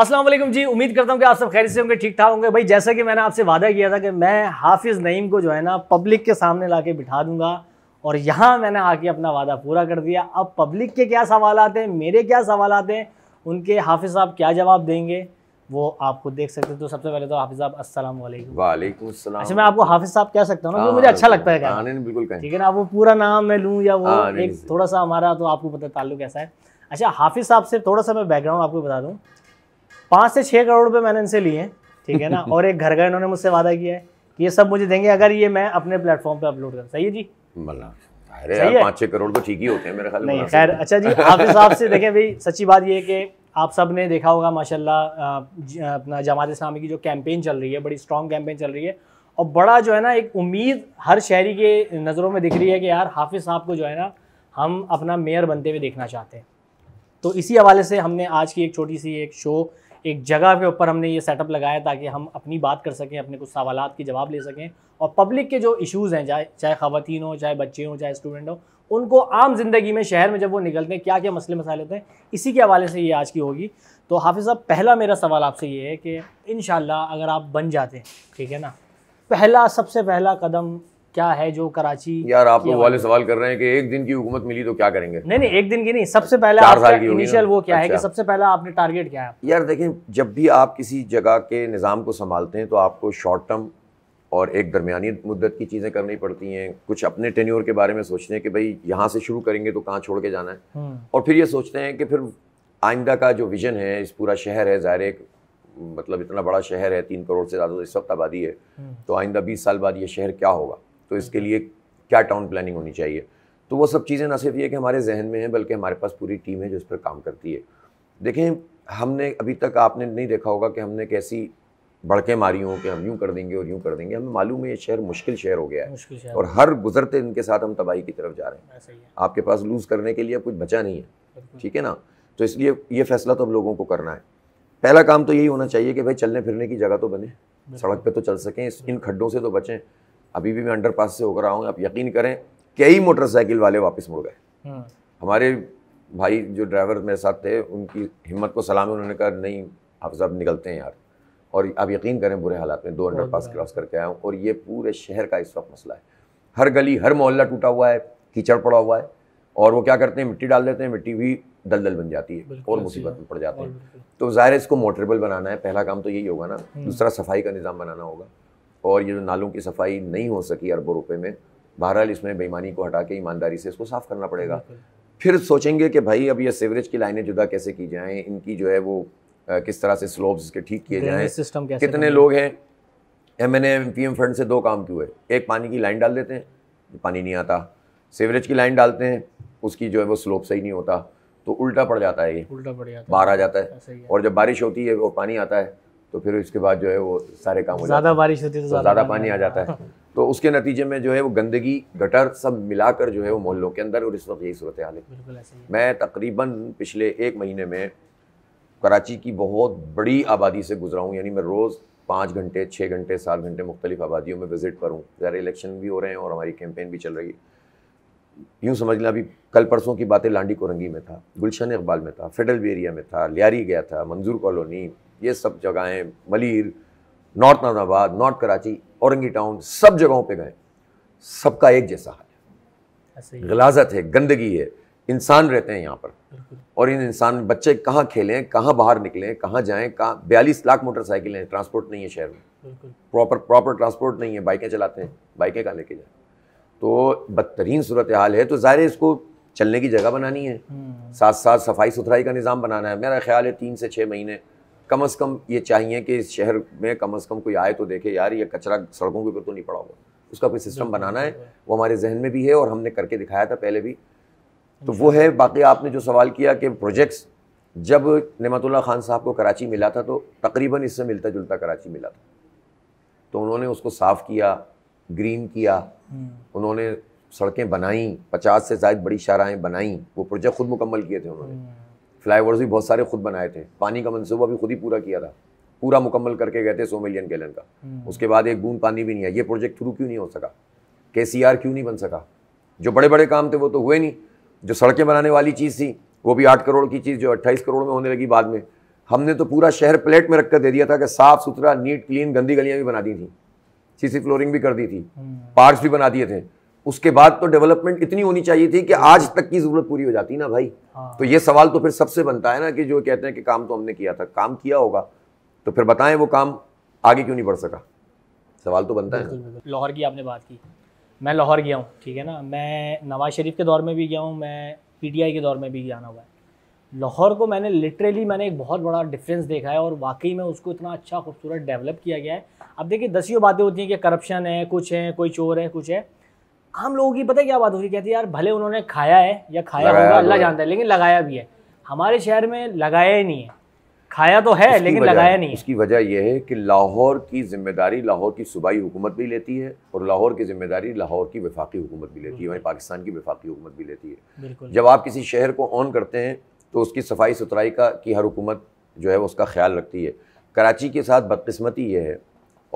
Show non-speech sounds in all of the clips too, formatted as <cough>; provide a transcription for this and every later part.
असलम जी उम्मीद करता हूँ कि आप सब खैर से होंगे ठीक ठाक होंगे भाई जैसा कि मैंने आपसे वादा किया था कि मैं हाफिज़ नईम को जो है ना पब्लिक के सामने ला के बिठा दूंगा और यहाँ मैंने आके अपना वादा पूरा कर दिया अब पब्लिक के क्या सवाल आते हैं मेरे क्या सवाल आते हैं उनके हाफिज़ साहब क्या जवाब देंगे वो आपको देख सकते हैं तो सबसे पहले तो हाफिज साहब असल वालेकुम अच्छा मैं आपको हाफिज साहब कह सकता हूँ ना हाँ, मुझे अच्छा लगता है बिल्कुल ठीक है ना वो पूरा नाम मैं लूँ या वो हाँ, एक थोड़ा सा हमारा तो आपको पता ताल्लुक ऐसा है अच्छा हाफिज साहब से थोड़ा सा मैं बैकग्राउंड आपको बता दूँ पाँच से छः करोड़ रुपये मैंने इनसे लिए हैं ठीक है ना <laughs> और एक घर का इन्होंने मुझसे वादा किया है ये सब मुझे देंगे अगर ये मैं अपने प्लेटफॉर्म पे अपलोड करूँ सही है जी अरे यार पाँच छः करोड़ तो ठीक ही होते हैं मेरे ख्याल नहीं खैर अच्छा जी आप हिसाब से देखें भाई सच्ची बात ये है कि आप सब ने देखा होगा माशाल्लाह अपना जमात इस्लामी की जो कैंपेन चल रही है बड़ी स्ट्रॉन्ग कैंपेन चल रही है और बड़ा जो है ना एक उम्मीद हर शहरी के नज़रों में दिख रही है कि यार हाफिज़ साहब को जो है ना हम अपना मेयर बनते हुए देखना चाहते हैं तो इसी हवाले से हमने आज की एक छोटी सी एक शो एक जगह के ऊपर हमने ये सेटअप लगाया ताकि हम अपनी बात कर सकें अपने कुछ सवाल के जवाब ले सकें और पब्लिक के जो इशूज़ हैं चाहे चाहे ख़वान हो चाहे बच्चे हों चाहे स्टूडेंट हो उनको आम ज़िंदगी में शहर में जब वो निकलते हैं क्या क्या मसले मसाले होते हैं इसी के हवाले से ये आज की होगी तो हाफिज़ साहब पहला मेरा सवाल आपसे ये है कि इन अगर आप बन जाते हैं ठीक है ना पहला सबसे पहला कदम क्या है जो कराची यार आप लोग वाले सवाल कर रहे हैं कि एक दिन की हुकूमत मिली तो क्या करेंगे नहीं नहीं एक दिन की नहीं सबसे पहले आपका इनिशियल वो क्या अच्छा। है कि अच्छा। सबसे पहला आपने टारगेट क्या है यार देखें जब भी आप किसी जगह के निज़ाम को संभालते हैं तो आपको शॉर्ट टर्म और एक दरमियानी मुद्दत की चीज़ें करनी पड़ती हैं कुछ अपने टेन्योर के बारे में सोचते हैं कि भाई यहाँ से शुरू करेंगे तो कहाँ छोड़ के जाना है हम्म। और फिर ये सोचते हैं कि फिर आइंदा का जो विजन है इस पूरा शहर है ज़ाहिर एक मतलब इतना बड़ा शहर है तीन करोड़ से ज़्यादा तो इस वक्त आबादी है हम्म। तो आइंदा बीस साल बाद ये शहर क्या होगा तो इसके लिए क्या टाउन प्लानिंग होनी चाहिए तो वो सब चीज़ें ना सिर्फ ये कि हमारे जहन में है बल्कि हमारे पास पूरी टीम है जो इस पर काम करती है देखें हमने अभी तक आपने नहीं देखा होगा कि हमने कैसी भड़कें मारी हों कि हम यूँ कर देंगे और यूँ कर देंगे हमें मालूम है ये शहर मुश्किल शहर हो गया है और हर गुजरते दिन के साथ हम तबाही की तरफ जा रहे हैं आपके पास लूज़ करने के लिए कुछ बचा नहीं है ठीक है ना तो इसलिए ये फैसला तो हम लोगों को करना है पहला काम तो यही होना चाहिए कि भाई चलने फिरने की जगह तो बने सड़क पे तो चल सकें इन खड्डों से तो बचें अभी भी मैं अंडर पास से होकर आऊँ आप यकीन करें कई मोटरसाइकिल वाले वापस मुड़ गए हम्म। हमारे भाई जो ड्राइवर मेरे साथ थे उनकी हिम्मत को सलाम उन्होंने कहा नहीं आप सब निकलते हैं यार और आप यकीन करें बुरे हालात में दो अंडर पास क्रॉस करके आया हूँ और ये पूरे शहर का इस वक्त मसला है हर गली हर मोहल्ला टूटा हुआ है कीचड़ पड़ा हुआ है और वो क्या करते हैं मिट्टी डाल देते हैं मिट्टी भी दलदल बन जाती है और मुसीबत में पड़ जाते हैं तो ज़ाहिर इसको मोटरेबल बनाना है पहला काम तो यही होगा ना हम्म। दूसरा सफाई का निज़ाम बनाना होगा और ये जो नालों की सफाई नहीं हो सकी अरबों रुपये में बहरहाल इसमें बेईमानी को हटा के ईमानदारी से इसको साफ़ करना पड़ेगा फिर सोचेंगे कि भाई अब ये सीवरेज की लाइनें जुदा कैसे की जाएँ इनकी जो है वो आ, किस तरह से स्लोब्स के ठीक किए जाएँ सिस्टम कितने लोग हैं M N M P M fund से दो काम क्यों है एक पानी की लाइन डाल देते हैं पानी नहीं आता सीवरेज की लाइन डालते हैं उसकी जो है वो स्लोप सही नहीं होता तो उल्टा पड़ जाता है ये उल्टा पड़ जाता बाहर आ जाता है और जब बारिश होती है और पानी आता है तो फिर इसके बाद जो है वो सारे काम हो ज़्यादा बारिश होती है तो, तो ज़्यादा पानी आ जाता है तो उसके नतीजे में जो है वो गंदगी गटर सब मिलाकर जो है वो मोहल्लों के अंदर और इस वक्त यही सूरत हाल है मैं तकरीबन पिछले एक महीने में कराची की बहुत बड़ी आबादी से गुजरा हूँ यानी मैं रोज़ पाँच घंटे छः घंटे सात घंटे मुख्तलिफ आबादियों में विजिट करूँ ज़रा इलेक्शन भी हो रहे हैं और हमारी कैंपेन भी चल रही है यूँ समझ लें अभी कल परसों की बातें लांडी कोरंगी में था गुलशन इकबाल में था फेडरल एरिया में था लियारी गया था मंजूर कॉलोनी ये सब जगहें Malir north Nazimabad north Karachi Orangi town सब जगहों पे गए सबका एक जैसा हाल है गलाजत है गंदगी है इंसान रहते हैं यहाँ पर और इन इंसान बच्चे कहाँ खेलें कहाँ बाहर निकलें कहाँ जाएं कहाँ बयालीस लाख मोटरसाइकिल हैं ट्रांसपोर्ट नहीं है शहर में प्रॉपर प्रॉपर ट्रांसपोर्ट नहीं है बाइकें चलाते हैं बाइकें कहाँ लेके जाएं तो बदतरीन सूरत हाल है तो ज़ाहिर इसको चलने की जगह बनानी है हम्म। साथ साथ सफाई सुथराई का निज़ाम बनाना है मेरा ख्याल है तीन से छः महीने कम से कम ये चाहिए कि इस शहर में कम से कम कोई आए तो देखे यार ये कचरा सड़कों के ऊपर तो नहीं पड़ा होगा उसका कोई सिस्टम बनाना है वो हमारे जहन में भी है और हमने करके दिखाया था पहले भी तो वो अच्छा। है बाकी आपने जो सवाल किया कि प्रोजेक्ट्स जब नमतुल्ला खान साहब को कराची मिला था तो तकरीबन इससे मिलता जुलता कराची मिला था तो उन्होंने उसको साफ़ किया ग्रीन किया हम्म। उन्होंने सड़कें बनाई पचास से ज्यादा बड़ी शराहें बनाई वो प्रोजेक्ट खुद मुकम्मल किए थे उन्होंने हम्म। फ्लाई भी बहुत सारे खुद बनाए थे पानी का मनसूबा भी खुद ही पूरा किया था पूरा मुकम्मल करके गए थे सौ मिलियन गैलन का हम्म। उसके बाद एक बूंद पानी भी नहीं आया ये प्रोजेक्ट थ्रू क्यों नहीं हो सका के क्यों नहीं बन सका जो बड़े बड़े काम थे वो तो हुए नहीं जो सड़कें बनाने वाली चीज़ थी वो भी आठ करोड़ की चीज़ जो अट्ठाईस करोड़ में होने लगी बाद में हमने तो पूरा शहर प्लेट में रखकर दे दिया था कि साफ सुथरा नीट क्लीन गंदी गलियां भी बना दी थी सीसी फ्लोरिंग भी कर दी थी पार्क्स हम्म। भी बना दिए थे उसके बाद तो डेवलपमेंट इतनी होनी चाहिए थी कि आज तक की जरूरत पूरी हो जाती ना भाई हाँ। तो ये सवाल तो फिर सबसे बनता है ना कि जो कहते हैं कि काम तो हमने किया था काम किया होगा तो फिर बताएं वो काम आगे क्यों नहीं बढ़ सका सवाल तो बनता है लाहौर की आपने बात की मैं लाहौर गया हूँ ठीक है ना मैं नवाज शरीफ के दौर में भी गया हूँ मैं पी के दौर में भी जाना हुआ है लाहौर को मैंने लिटरली मैंने एक बहुत बड़ा डिफरेंस देखा है और वाकई में उसको इतना अच्छा खूबसूरत डेवलप किया गया है अब देखिए दसियों बातें होती हैं कि करप्शन है कुछ है कोई चोर है कुछ है हम लोगों की पता क्या बात होती कहती है यार भले उन्होंने खाया है या खाया होगा तो अल्लाह जानता है लेकिन लगाया भी है हमारे शहर में लगाया ही नहीं है खाया तो है लेकिन लगाया नहीं इसकी वजह यह है कि लाहौर की जिम्मेदारी लाहौर की सूबाई हुकूमत भी लेती है और लाहौर की जिम्मेदारी लाहौर की विफाक़ी हुकूमत भी लेती है वहीं पाकिस्तान की विफाकी हुकूमत भी लेती है जब आप किसी शहर को ऑन करते हैं तो उसकी सफाई सुथराई का की हर हुकूमत जो है उसका ख्याल रखती है कराची के साथ बदकस्मती ये है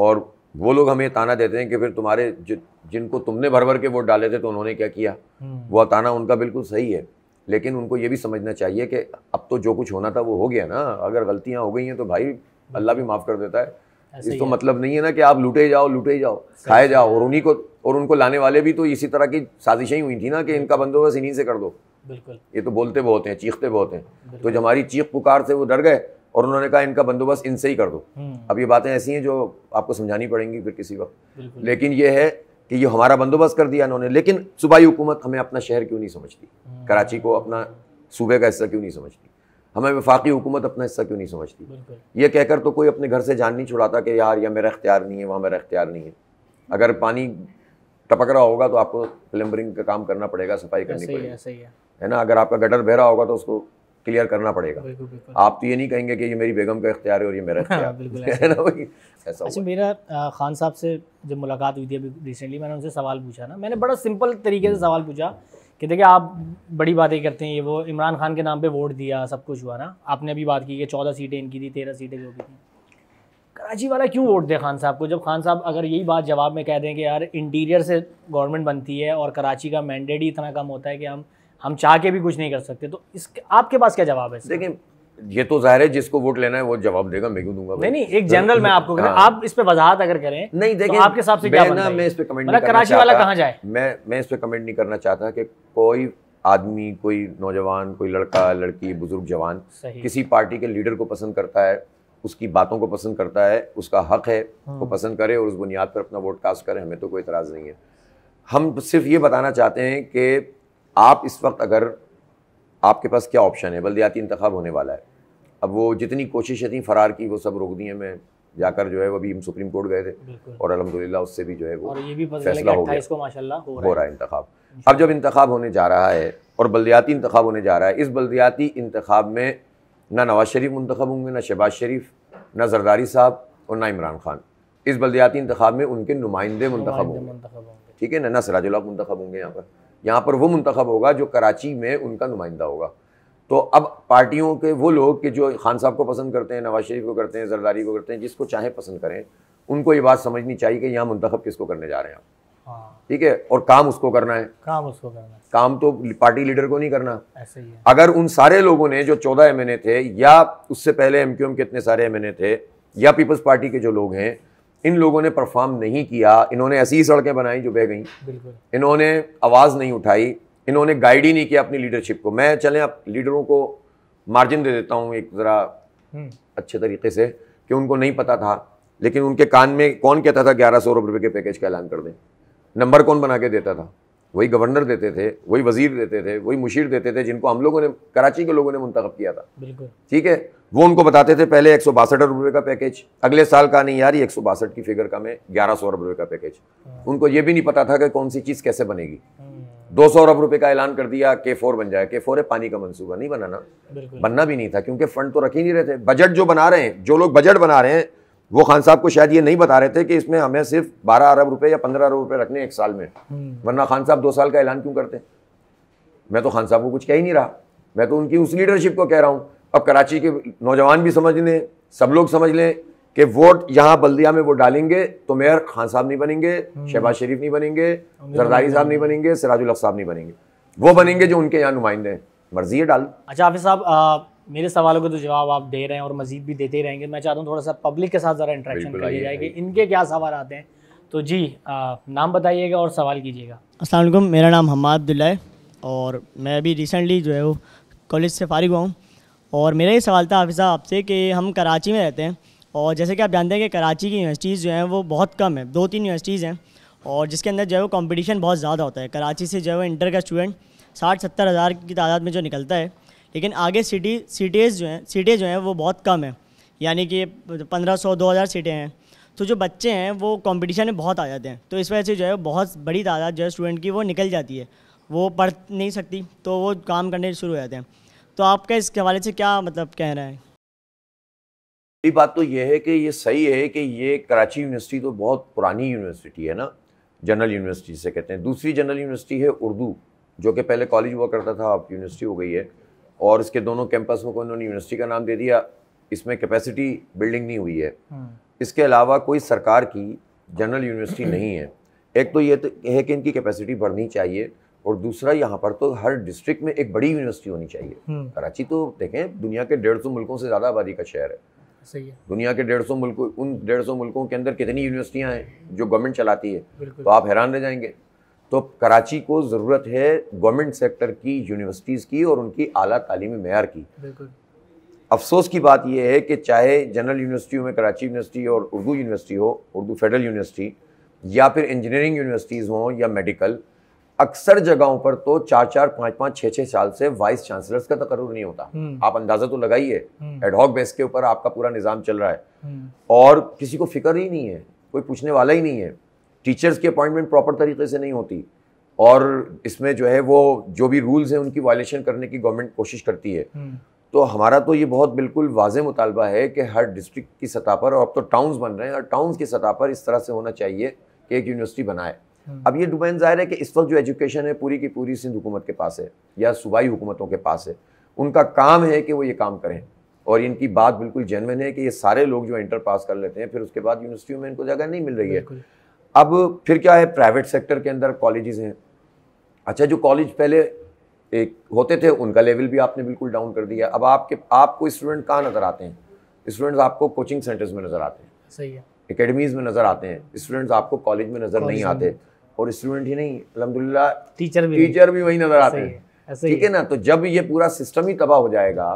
और वो लोग हमें ताना देते हैं कि फिर तुम्हारे जो जिनको तुमने भर भर के वोट डाले थे तो उन्होंने क्या किया हम्म। वो बताना उनका बिल्कुल सही है लेकिन उनको ये भी समझना चाहिए कि अब तो जो कुछ होना था वो हो गया ना अगर गलतियाँ हो गई हैं तो भाई अल्लाह भी माफ़ कर देता है इसको मतलब नहीं है ना कि आप लूटे जाओ लूटे जाओ खाए जाओ और उन्हीं को और उनको लाने वाले भी तो इसी तरह की साजिशें ही हुई थी ना कि इनका बंदोबस्त इन्हीं से कर दो बिल्कुल ये तो बोलते बहुत हैं चीखते बहुत हैं तो जब हमारी चीख पुकार से वो डर गए और उन्होंने कहा इनका बंदोबस्त इनसे ही कर दो हम्म। अब ये बातें ऐसी हैं जो आपको समझानी पड़ेंगी फिर किसी वक्त लेकिन ये है कि ये हमारा बंदोबस्त कर दिया इन्होंने लेकिन सूबाई हुकूमत हमें अपना शहर क्यों नहीं समझती हम्म। कराची को अपना सूबे का हिस्सा क्यों नहीं समझती हमें वफाकी हुकूमत अपना हिस्सा क्यों नहीं समझती ये कहकर तो कोई अपने घर से जान नहीं छुड़ाता कि यार यह मेरा इख्तियार नहीं है वहाँ मेरा इख्तियार नहीं है अगर पानी टपक रहा होगा तो आपको प्लम्बरिंग का काम करना पड़ेगा सफाई करनी पड़ेगी है ना अगर आपका गटर बह रहा होगा तो उसको क्लियर करना पड़ेगा आप तो ये नहीं कहेंगे कि ये मेरी बेगम का इख्तियार है और ये मेरा हाँ, बिल्कुल <laughs> है ना भाई ऐसा अच्छा मेरा खान साहब से जब मुलाकात हुई थी अभी रिसेंटली मैंने उनसे सवाल पूछा ना मैंने बड़ा सिंपल तरीके से हम्म। सवाल पूछा कि देखिए आप बड़ी बातें करते हैं ये वो इमरान खान के नाम पे वोट दिया सब कुछ हुआ ना आपने अभी बात की कि चौदह सीटें इनकी थी तेरह सीटें जो की थी कराची वाला क्यों वोट दे खान साहब को जब खान साहब अगर यही बात जवाब में कह दें कि यार इंटीरियर से गवर्नमेंट बनती है और कराची का मैंडेट ही इतना कम होता है कि हम हम चाह के भी कुछ नहीं कर सकते तो इस आपके पास क्या जवाब है लेकिन ये तो जाहिर है जिसको वोट लेना है वो जवाब देगा मैं क्यों दूंगा नहीं नहीं एक जनरल मैं आपको हाँ। आप इस पे वजाहत अगर करें नहीं तो देखिए तो आपके हिसाब से क्या ना मैं इस पे कमेंट मतलब नहीं कराची वाला कहाँ जाए मैं मैं इस पे कमेंट नहीं करना चाहता कि कोई आदमी कोई नौजवान कोई लड़का लड़की बुजुर्ग जवान किसी पार्टी के लीडर को पसंद करता है उसकी बातों को पसंद करता है उसका हक है वो हम्म। पसंद करे और उस बुनियाद पर अपना वोट कास्ट करे हमें तो कोई इतराज़ नहीं है हम सिर्फ ये बताना चाहते हैं कि आप इस वक्त अगर आपके पास क्या ऑप्शन है बल्दियाती इंतखब होने वाला है अब वो जितनी कोशिशें थी फरार की वो सब रोक दी मैं जाकर जो है वो अभी हम सुप्रीम कोर्ट गए थे और अलहमदिल्ला उससे भी जो है वो और ये भी फैसला हो गया हो रहा है इंतखब अब जब इंतखब होने जा रहा है और बल्दियाती इंतब होने जा रहा है इस बल्दियाती इंतब में ना नवाज शरीफ मंतखब होंगे ना शहबाज शरीफ ना जरदारी साहब और ना इमरान खान इस बल्दियाती इंतखब में उनके नुमाइंदे मंतखब होंगे ठीक है ना ना सराजुल्ला मंतखब होंगे यहाँ पर यहाँ पर वो मंतखब होगा जो कराची में उनका नुमाइंदा होगा तो अब पार्टियों के वो लोग कि जो खान साहब को पसंद करते हैं नवाज शरीफ को करते हैं जरदारी को करते हैं जिसको चाहे पसंद करें उनको ये बात समझनी चाहिए कि यहाँ मंतखब किसको करने जा रहे हैं आप हाँ। ठीक है और काम उसको करना है काम उसको करना है काम तो पार्टी लीडर को नहीं करना ऐसे ही अगर उन सारे लोगों ने जो चौदह एम थे या उससे पहले एम के इतने सारे एम थे या पीपल्स पार्टी के जो लोग हैं इन लोगों ने परफॉर्म नहीं किया इन्होंने ऐसी ही सड़कें बनाई जो बह गई इन्होंने आवाज़ नहीं उठाई इन्होंने गाइड ही नहीं किया अपनी लीडरशिप को मैं चलें आप लीडरों को मार्जिन दे देता हूँ एक ज़रा हम्म। अच्छे तरीके से कि उनको नहीं पता था लेकिन उनके कान में कौन कहता था ग्यारह सौ रुपये के पैकेज का ऐलान कर दें नंबर कौन बना के देता था वही गवर्नर देते थे वही वजीर देते थे वही मुशीर देते थे जिनको हम लोगों ने कराची के लोगों ने मुंतखब किया था बिल्कुल ठीक है वो उनको बताते थे पहले एक सौ बासठ का पैकेज अगले साल का नहीं यार ये एक सौ बासठ की फिगर का मैं ग्यारह सौ अरब रुपये का पैकेज हाँ। उनको ये भी नहीं पता था कि कौन सी चीज़ कैसे बनेगी हाँ। दो सौ अरब रुपये का ऐलान कर दिया के फोर बन जाए के फोर है पानी का मंसूबा नहीं बनाना बनना भी नहीं था क्योंकि फंड तो रख ही नहीं रहे थे बजट जो बना रहे हैं जो लोग बजट बना रहे हैं वो खान साहब को शायद ये नहीं बता रहे थे कि इसमें हमें सिर्फ बारह अरब रुपए या पंद्रह अरब रुपए रखने एक साल में हम्म। वरना खान साहब दो साल का ऐलान क्यों करते मैं तो खान साहब को कुछ कह ही नहीं रहा मैं तो उनकी उस लीडरशिप को कह रहा हूँ अब कराची के नौजवान भी समझ लें सब लोग समझ लें कि वोट यहाँ बल्दिया में वो डालेंगे तो मेयर खान साहब नहीं बनेंगे हम्म। शहबाज शरीफ नहीं बनेंगे जरदारी साहब नहीं बनेंगे सिराजुल साहब नहीं बनेंगे वो बनेंगे जो उनके यहाँ नुमाइंदे हैं मर्जी है डाल अच्छा हाफिज साहब मेरे सवालों के तो जवाब आप दे रहे हैं और मजीद भी देते रहेंगे मैं चाहता हूँ थोड़ा सा पब्लिक के साथ ज़रा इंट्रैक्शन करी जाए कि इनके क्या सवाल आते हैं तो जी आ, नाम बताइएगा और सवाल कीजिएगा असलम मेरा नाम हमाद अब्दुल्ला और मैं अभी रिसेंटली जो है वो कॉलेज से फारिग हुआ हूँ और मेरा ये सवाल था हाफिज़ा आपसे कि हम कराची में रहते हैं और जैसे कि आप जानते हैं कि कराची की यूनिवर्सिटीज़ जो हैं वो बहुत कम है दो तीन यूनिवर्सिटीज़ हैं और जिसके अंदर जो है वो कॉम्पिटिशन बहुत ज़्यादा होता है कराची से जो है वो इंटर का स्टूडेंट साठ सत्तर हज़ार की तादाद में जो निकलता है लेकिन आगे सिटी सीटेज जो हैं सीटें जो हैं वो बहुत कम हैं यानी कि पंद्रह सौ दो हज़ार सीटें हैं तो जो बच्चे हैं वो कंपटीशन में बहुत आ जाते हैं तो इस वजह से जो है बहुत बड़ी तादाद जो है स्टूडेंट की वो निकल जाती है वो पढ़ नहीं सकती तो वो काम करने शुरू हो जाते हैं तो आपका इसके हवाले से क्या मतलब कह रहे हैं पहली बात तो यह है कि ये सही है कि ये कराची यूनिवर्सिटी तो बहुत पुरानी यूनिवर्सिटी है ना जनरल यूनिवर्सिटी से कहते हैं दूसरी जनरल यूनिवर्सिटी है उर्दू जो कि पहले कॉलेज हुआ करता था अब यूनिवर्सिटी हो गई है और इसके दोनों कैंपसों को उन्होंने यूनिवर्सिटी का नाम दे दिया इसमें कैपेसिटी बिल्डिंग नहीं हुई है हम्म। इसके अलावा कोई सरकार की जनरल यूनिवर्सिटी <clears throat> नहीं है एक तो ये तो है कि इनकी कैपेसिटी बढ़नी चाहिए और दूसरा यहाँ पर तो हर डिस्ट्रिक्ट में एक बड़ी यूनिवर्सिटी होनी चाहिए हम्म। कराची तो देखें दुनिया के डेढ़ सौ मुल्कों से ज़्यादा आबादी का शहर है सही है दुनिया के डेढ़ सौ मुल्कों उन डेढ़ सौ मुल्कों के अंदर कितनी यूनिवर्सिटियाँ हैं जो गवर्नमेंट चलाती है तो आप हैरान रह जाएंगे तो कराची को ज़रूरत है गवर्नमेंट सेक्टर की यूनिवर्सिटीज़ की और उनकी अली तालीमी मैार की अफसोस की बात यह है कि चाहे जनरल यूनिवर्सिटियों में कराची यूनिवर्सिटी और उर्दू यूनिवर्सिटी हो उर्दू फेडरल यूनिवर्सिटी या फिर इंजीनियरिंग यूनिवर्सिटीज़ हों या मेडिकल अक्सर जगहों पर तो चार चार पाँच पाँच छः छः साल से वाइस चांसलर्स का तकर्र नहीं होता हम्म। आप अंदाज़ा तो लगाइए एडहॉक हम्म। बेस के ऊपर आपका पूरा निज़ाम चल रहा है हम्म। और किसी को फिक्र ही नहीं है कोई पूछने वाला ही नहीं है टीचर्स की अपॉइंटमेंट प्रॉपर तरीके से नहीं होती और इसमें जो है वो जो भी रूल्स हैं उनकी वायलेशन करने की गवर्नमेंट कोशिश करती है हम्म। तो हमारा तो ये बहुत बिल्कुल वाज मुतालबा है कि हर डिस्ट्रिक्ट की सतह पर और अब तो टाउन्स बन रहे हैं और टाउन्स की सतह पर इस तरह से होना चाहिए कि एक यूनिवर्सिटी बनाए हम्म। अब ये डुबैन ज़ाहिर है कि इस वक्त जो एजुकेशन है पूरी की पूरी सिंध हुकूमत के पास है या सूबाई हुकूमतों के पास है उनका काम है कि वो ये काम करें और इनकी बात बिल्कुल जेनवन है कि ये सारे लोग जो इंटर पास कर लेते हैं फिर उसके बाद यूनिवर्सिटियों में इनको जगह नहीं मिल रही है अब फिर क्या है प्राइवेट सेक्टर के अंदर कॉलेजेस हैं अच्छा जो कॉलेज पहले एक होते थे उनका लेवल भी आपने बिल्कुल डाउन कर दिया अब आपके आपको स्टूडेंट कहाँ नज़र आते हैं स्टूडेंट्स आपको कोचिंग सेंटर्स में नज़र आते हैं सही है एकेडमीज़ में नज़र आते हैं स्टूडेंट्स आपको कॉलेज में नज़र नहीं आते और स्टूडेंट ही नहीं अलहमदिल्ला टीचर भी टीचर भी वही नज़र आते हैं ठीक है ना तो जब ये पूरा सिस्टम ही तबाह हो जाएगा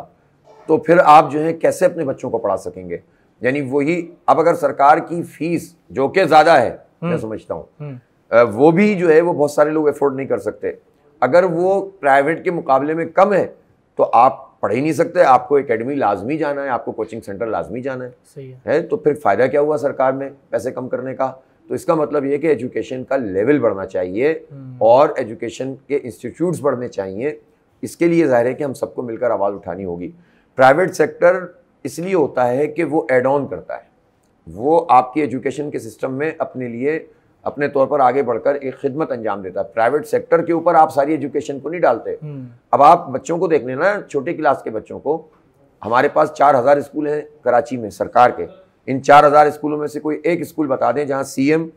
तो फिर आप जो है कैसे अपने बच्चों को पढ़ा सकेंगे यानी वही अब अगर सरकार की फीस जो कि ज़्यादा है मैं हम्म। समझता हूँ हम्म। वो भी जो है वो बहुत सारे लोग अफोर्ड नहीं कर सकते अगर वो प्राइवेट के मुकाबले में कम है तो आप पढ़ ही नहीं सकते आपको एकेडमी लाजमी जाना है आपको कोचिंग सेंटर लाजमी जाना है सही है, है तो फिर फ़ायदा क्या हुआ सरकार में पैसे कम करने का तो इसका मतलब ये कि एजुकेशन का लेवल बढ़ना चाहिए हम्म। और एजुकेशन के इंस्टीट्यूट्स बढ़ने चाहिए इसके लिए ज़ाहिर है कि हम सबको मिलकर आवाज़ उठानी होगी प्राइवेट सेक्टर इसलिए होता है कि वो एड ऑन करता है वो आपकी एजुकेशन के सिस्टम में अपने लिए अपने तौर पर आगे बढ़कर एक खिदमत अंजाम देता है प्राइवेट सेक्टर के ऊपर आप सारी एजुकेशन को नहीं डालते हम्म। अब आप बच्चों को देख लेना छोटे क्लास के बच्चों को हमारे पास चार हज़ार स्कूल हैं कराची में सरकार के इन चार हज़ार स्कूलों में से कोई एक स्कूल बता दें जहाँ सी एम